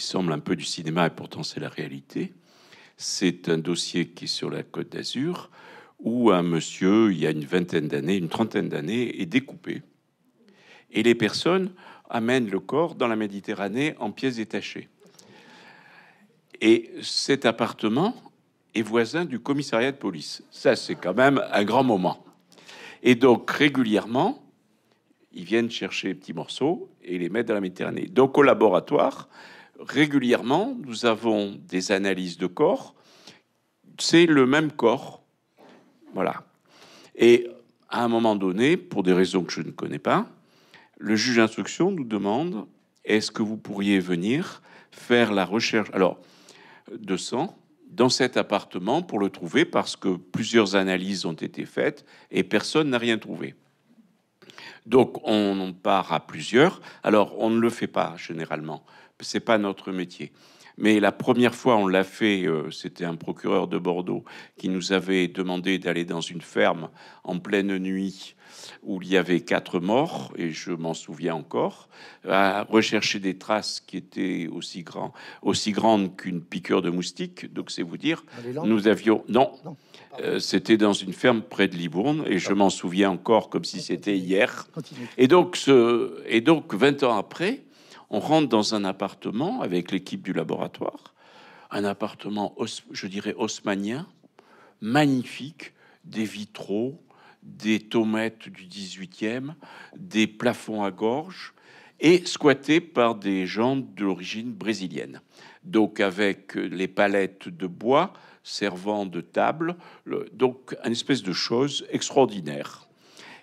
Speaker 2: semble un peu du cinéma et pourtant c'est la réalité. C'est un dossier qui est sur la Côte d'Azur où un monsieur, il y a une vingtaine d'années, une trentaine d'années, est découpé. Et les personnes amènent le corps dans la Méditerranée en pièces détachées. Et cet appartement est voisin du commissariat de police. Ça, c'est quand même un grand moment. Et donc régulièrement, ils viennent chercher les petits morceaux et les mettre dans la Méditerranée. Donc au laboratoire, régulièrement, nous avons des analyses de corps. C'est le même corps. Voilà. Et à un moment donné, pour des raisons que je ne connais pas, le juge d'instruction nous demande est-ce que vous pourriez venir faire la recherche alors de sang dans cet appartement pour le trouver parce que plusieurs analyses ont été faites et personne n'a rien trouvé. Donc on part à plusieurs. Alors on ne le fait pas généralement. Ce n'est pas notre métier. Mais la première fois, on l'a fait, euh, c'était un procureur de Bordeaux qui nous avait demandé d'aller dans une ferme en pleine nuit où il y avait quatre morts, et je m'en souviens encore, à rechercher des traces qui étaient aussi, grand, aussi grandes qu'une piqûre de moustique. Donc c'est vous dire, nous avions... Non, euh, c'était dans une ferme près de Libourne, et je m'en souviens encore comme si c'était hier. Et donc, ce, et donc, 20 ans après, on rentre dans un appartement avec l'équipe du laboratoire, un appartement, je dirais, haussmanien, magnifique, des vitraux, des tomates du 18e, des plafonds à gorge, et squatté par des gens d'origine brésilienne. Donc avec les palettes de bois servant de table, donc une espèce de chose extraordinaire.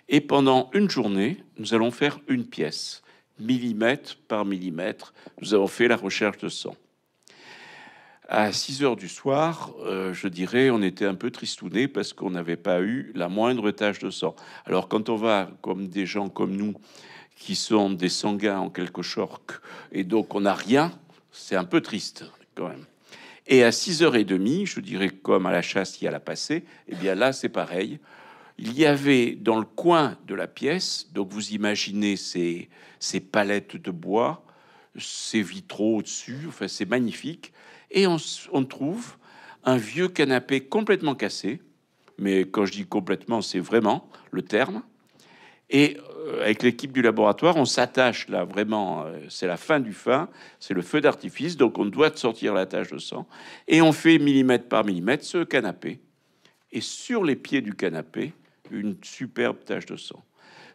Speaker 2: Et pendant une journée, nous allons faire une pièce millimètre par millimètre. Nous avons fait la recherche de sang. À 6 heures du soir, euh, je dirais, on était un peu tristounés parce qu'on n'avait pas eu la moindre tache de sang. Alors quand on va, comme des gens comme nous, qui sont des sanguins en quelque sorte, et donc on n'a rien, c'est un peu triste quand même. Et à 6h30, je dirais comme à la chasse il y a la passée, et eh bien là c'est pareil, il y avait dans le coin de la pièce, donc vous imaginez ces, ces palettes de bois, ces vitraux au-dessus, enfin c'est magnifique, et on, trouve un vieux canapé complètement cassé, mais quand je dis complètement, c'est vraiment le terme. Et euh, avec l'équipe du laboratoire, on s'attache là vraiment, euh, c'est la fin du fin, c'est le feu d'artifice, donc on doit sortir la tache de sang, et on fait millimètre par millimètre ce canapé. Et sur les pieds du canapé, une superbe tache de sang.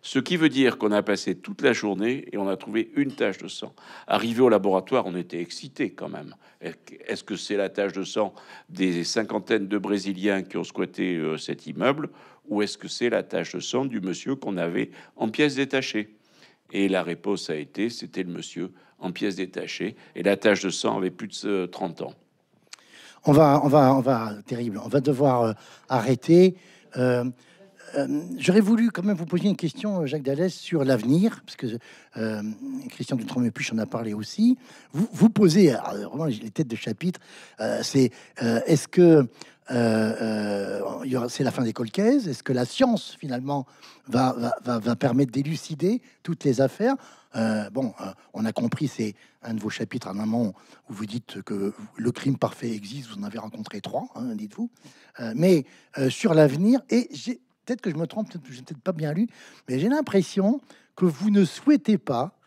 Speaker 2: Ce qui veut dire qu'on a passé toute la journée et on a trouvé une tache de sang. Arrivé au laboratoire, on était excité quand même. Est-ce que c'est la tache de sang des cinquantaines de Brésiliens qui ont squatté euh, cet immeuble ou est-ce que c'est la tache de sang du monsieur qu'on avait en pièces détachées Et la réponse a été c'était le monsieur en pièces détachées et la tache de sang avait plus de 30 euh, ans.
Speaker 1: On va, on va, on va, terrible, on va devoir euh, arrêter. Euh, j'aurais voulu quand même vous poser une question, euh, Jacques Dallès, sur l'avenir, parce que euh, Christian Dutron-Mepuche en a parlé aussi. Vous, vous posez, euh, vraiment les têtes de chapitre, c'est est-ce que c'est la fin des colcaises Est-ce que la science, finalement, va, va, va, permettre d'élucider toutes les affaires Bon, on a compris, c'est un de vos chapitres un moment où vous dites que le crime parfait existe, vous en avez rencontré trois, hein, dites-vous. mais sur l'avenir, et j'ai peut-être que je me trompe, peut-être que je n'ai peut-être pas bien lu, mais j'ai l'impression que vous ne souhaitez pas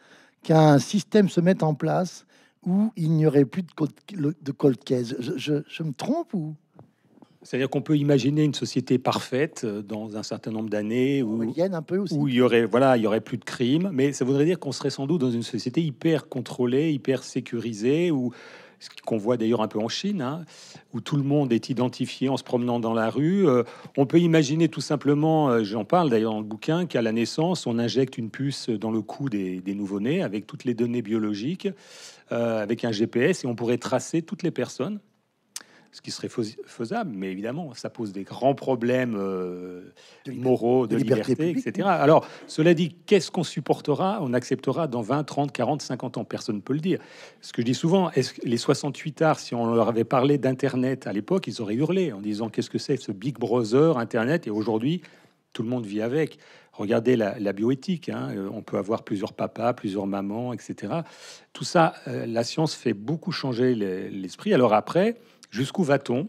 Speaker 1: qu'un système se mette en place où il n'y aurait plus de cold, de case. Je, me trompe ou
Speaker 3: c'est-à-dire qu'on peut imaginer une société parfaite euh, dans un certain nombre d'années où, un peu où il y aurait voilà il y aurait plus de crimes, mais ça voudrait dire qu'on serait sans doute dans une société hyper contrôlée, hyper sécurisée où ce qu'on voit d'ailleurs un peu en Chine, hein, où tout le monde est identifié en se promenant dans la rue. Euh, on peut imaginer tout simplement, euh, j'en parle d'ailleurs dans le bouquin, qu'à la naissance, on injecte une puce dans le cou des, nouveaux nouveau-nés avec toutes les données biologiques, euh, avec un GPS, et on pourrait tracer toutes les personnes ce qui serait faisable, mais évidemment, ça pose des grands problèmes euh, moraux, de, liberté, etc. Alors, cela dit, qu'est-ce qu'on supportera, on acceptera dans 20, 30, 40, 50 ans Personne ne peut le dire. Ce que je dis souvent, est-ce que les 68 arts, si on leur avait parlé d'Internet à l'époque, ils auraient hurlé en disant qu'est-ce que c'est ce Big Brother, Internet, et aujourd'hui, tout le monde vit avec. Regardez la, bioéthique, hein, euh, on peut avoir plusieurs papas, plusieurs mamans, etc. Tout ça, euh, la science fait beaucoup changer l'esprit. Alors après, Jusqu'où va-t-on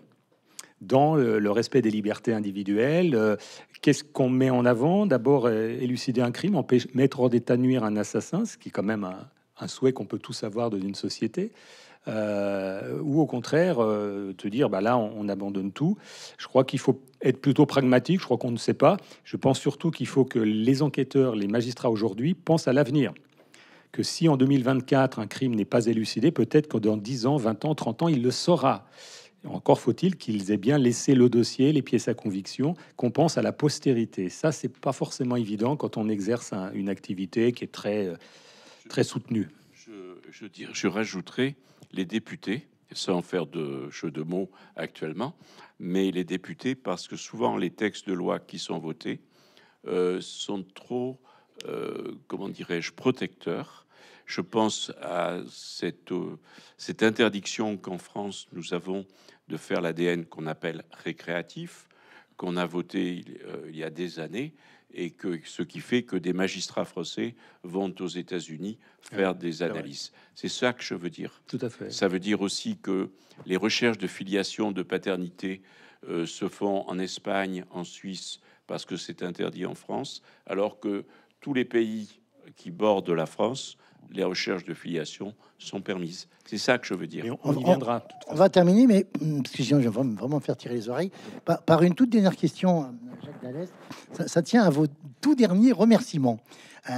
Speaker 3: dans le, respect des libertés individuelles euh, Qu'est-ce qu'on met en avant D'abord, euh, élucider un crime, mettre en d'état nuire un assassin, ce qui est quand même un, souhait qu'on peut tous avoir d'une société. Euh, ou au contraire, te dire, bah là, on abandonne tout. Je crois qu'il faut être plutôt pragmatique, je crois qu'on ne sait pas. Je pense surtout qu'il faut que les enquêteurs, les magistrats aujourd'hui pensent à l'avenir que si en 2024 un crime n'est pas élucidé, peut-être que dans 10 ans, 20 ans, 30 ans, il le saura. Encore faut-il qu'ils aient bien laissé le dossier, les pièces à conviction, qu'on pense à la postérité. Ça, c'est pas forcément évident quand on exerce une activité qui est très, euh, très soutenue. Je,
Speaker 2: je, rajouterai les députés, sans faire de jeu de mots actuellement, mais les députés, parce que souvent les textes de loi qui sont votés euh, sont trop, euh, comment dirais-je, protecteurs je pense à euh, cette, interdiction qu'en France nous avons de faire l'ADN qu'on appelle récréatif, qu'on a voté euh, il y a des années, et que ce qui fait que des magistrats français vont aux États-Unis faire ah, des analyses. C'est ça que je veux dire. Tout à fait. Ça veut dire aussi que les recherches de filiation, de paternité euh, se font en Espagne, en Suisse, parce que c'est interdit en France, alors que tous les pays qui bordent la France les recherches de filiation sont permises. C'est ça que je veux dire. On, y viendra.
Speaker 1: On, va terminer, mais Excusez-moi, je vais vraiment me faire tirer les oreilles, par, une toute dernière question, euh, Jacques Dallès. Ça, tient à vos tout derniers remerciements. Euh,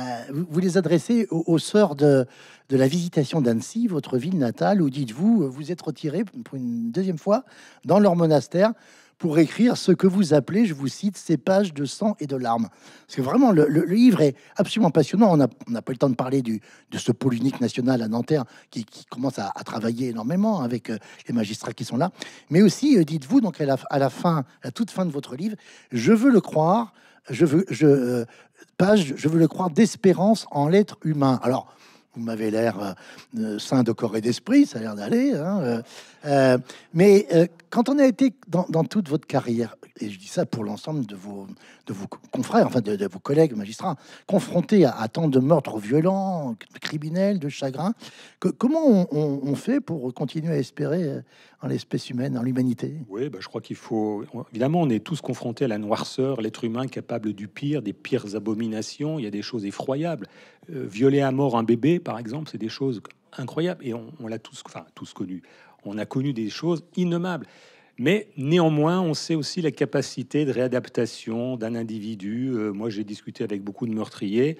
Speaker 1: vous, les adressez aux, au sœurs de, de, la visitation d'Annecy, votre ville natale, où dites-vous, vous êtes retiré pour une deuxième fois dans leur monastère pour écrire ce que vous appelez, je vous cite, ces pages de sang et de larmes. Parce que vraiment, le, livre est absolument passionnant. On n'a pas eu le temps de parler du, de ce pôle unique national à Nanterre qui, commence à, travailler énormément avec euh, les magistrats qui sont là. Mais aussi, euh, dites-vous, donc à la, à la fin, à toute fin de votre livre, je veux le croire, je veux, je, euh, page, je veux le croire d'espérance en l'être humain. Alors, vous m'avez l'air saint euh, euh, sain de corps et d'esprit, ça a l'air d'aller. Hein, euh, mais quand on a été dans, toute votre carrière, et je dis ça pour l'ensemble de vos, de vos confrères, enfin de, vos collègues magistrats, confrontés à, tant de meurtres violents, criminels, de chagrin, comment on, on fait pour continuer à espérer en l'espèce humaine, en l'humanité
Speaker 3: Oui, bah, je crois qu'il faut. Évidemment, on est tous confrontés à la noirceur, l'être humain capable du pire, des pires abominations. Il y a des choses effroyables. Euh, violer à mort un bébé, par exemple, c'est des choses incroyables. Et on, l'a tous, enfin, tous connu. On a connu des choses innommables. Mais néanmoins, on sait aussi la capacité de réadaptation d'un individu. Euh, moi, j'ai discuté avec beaucoup de meurtriers.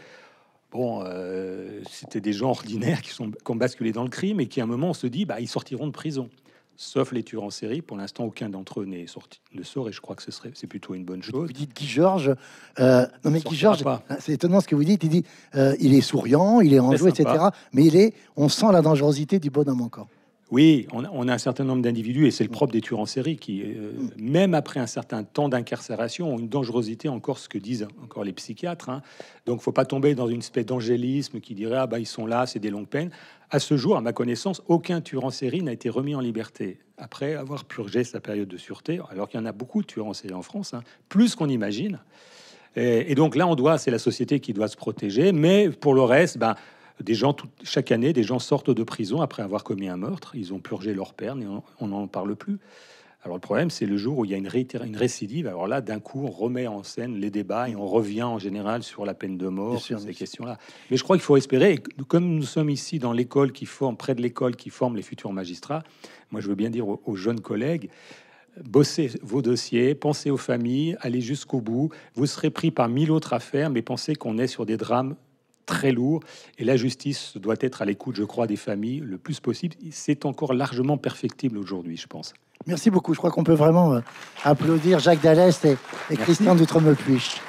Speaker 3: Bon, euh, c'était des gens ordinaires qui, sont, qui ont basculé dans le crime et qui, à un moment, on se dit, bah, ils sortiront de prison sauf les tueurs en série. Pour l'instant, aucun d'entre eux n'est sorti, ne sort, et je crois que ce serait, c'est plutôt une bonne chose. Vous dites Guy Georges,
Speaker 1: euh, non mais Guy Georges, c'est étonnant ce que vous dites. Il dit, euh, il est souriant, il est enjoué, etc. Mais il est, on sent la dangerosité du bonhomme encore.
Speaker 3: Oui, on, a, un certain nombre d'individus, et c'est le propre des tueurs en série, qui, euh, mm. même après un certain temps d'incarcération, ont une dangerosité, encore ce que disent encore les psychiatres. Hein. Donc, faut pas tomber dans une espèce d'angélisme qui dirait Ah, bah, ils sont là, c'est des longues peines. À ce jour, à ma connaissance, aucun tueur en série n'a été remis en liberté après avoir purgé sa période de sûreté, alors qu'il y en a beaucoup de tueurs en série en France, hein, plus qu'on imagine. Et, donc là, on doit, c'est la société qui doit se protéger, mais pour le reste, ben, des gens, chaque année, des gens sortent de prison après avoir commis un meurtre. Ils ont purgé leur peine et on n'en parle plus. Alors le problème, c'est le jour où il y a une, récidive. Alors là, d'un coup, on remet en scène les débats et on revient en général sur la peine de mort, sur ces questions-là. Mais je crois qu'il faut espérer, comme nous sommes ici dans l'école qui forme, près de l'école qui forme les futurs magistrats, moi je veux bien dire aux, aux jeunes collègues, bossez vos dossiers, pensez aux familles, allez jusqu'au bout. Vous serez pris par mille autres affaires, mais pensez qu'on est sur des drames très lourd. Et la justice doit être à l'écoute, je crois, des familles le plus possible. C'est encore largement perfectible aujourd'hui, je
Speaker 1: pense. Merci beaucoup. Je crois qu'on peut vraiment euh, applaudir Jacques Dallès et, Christian Christian Doutremepuis.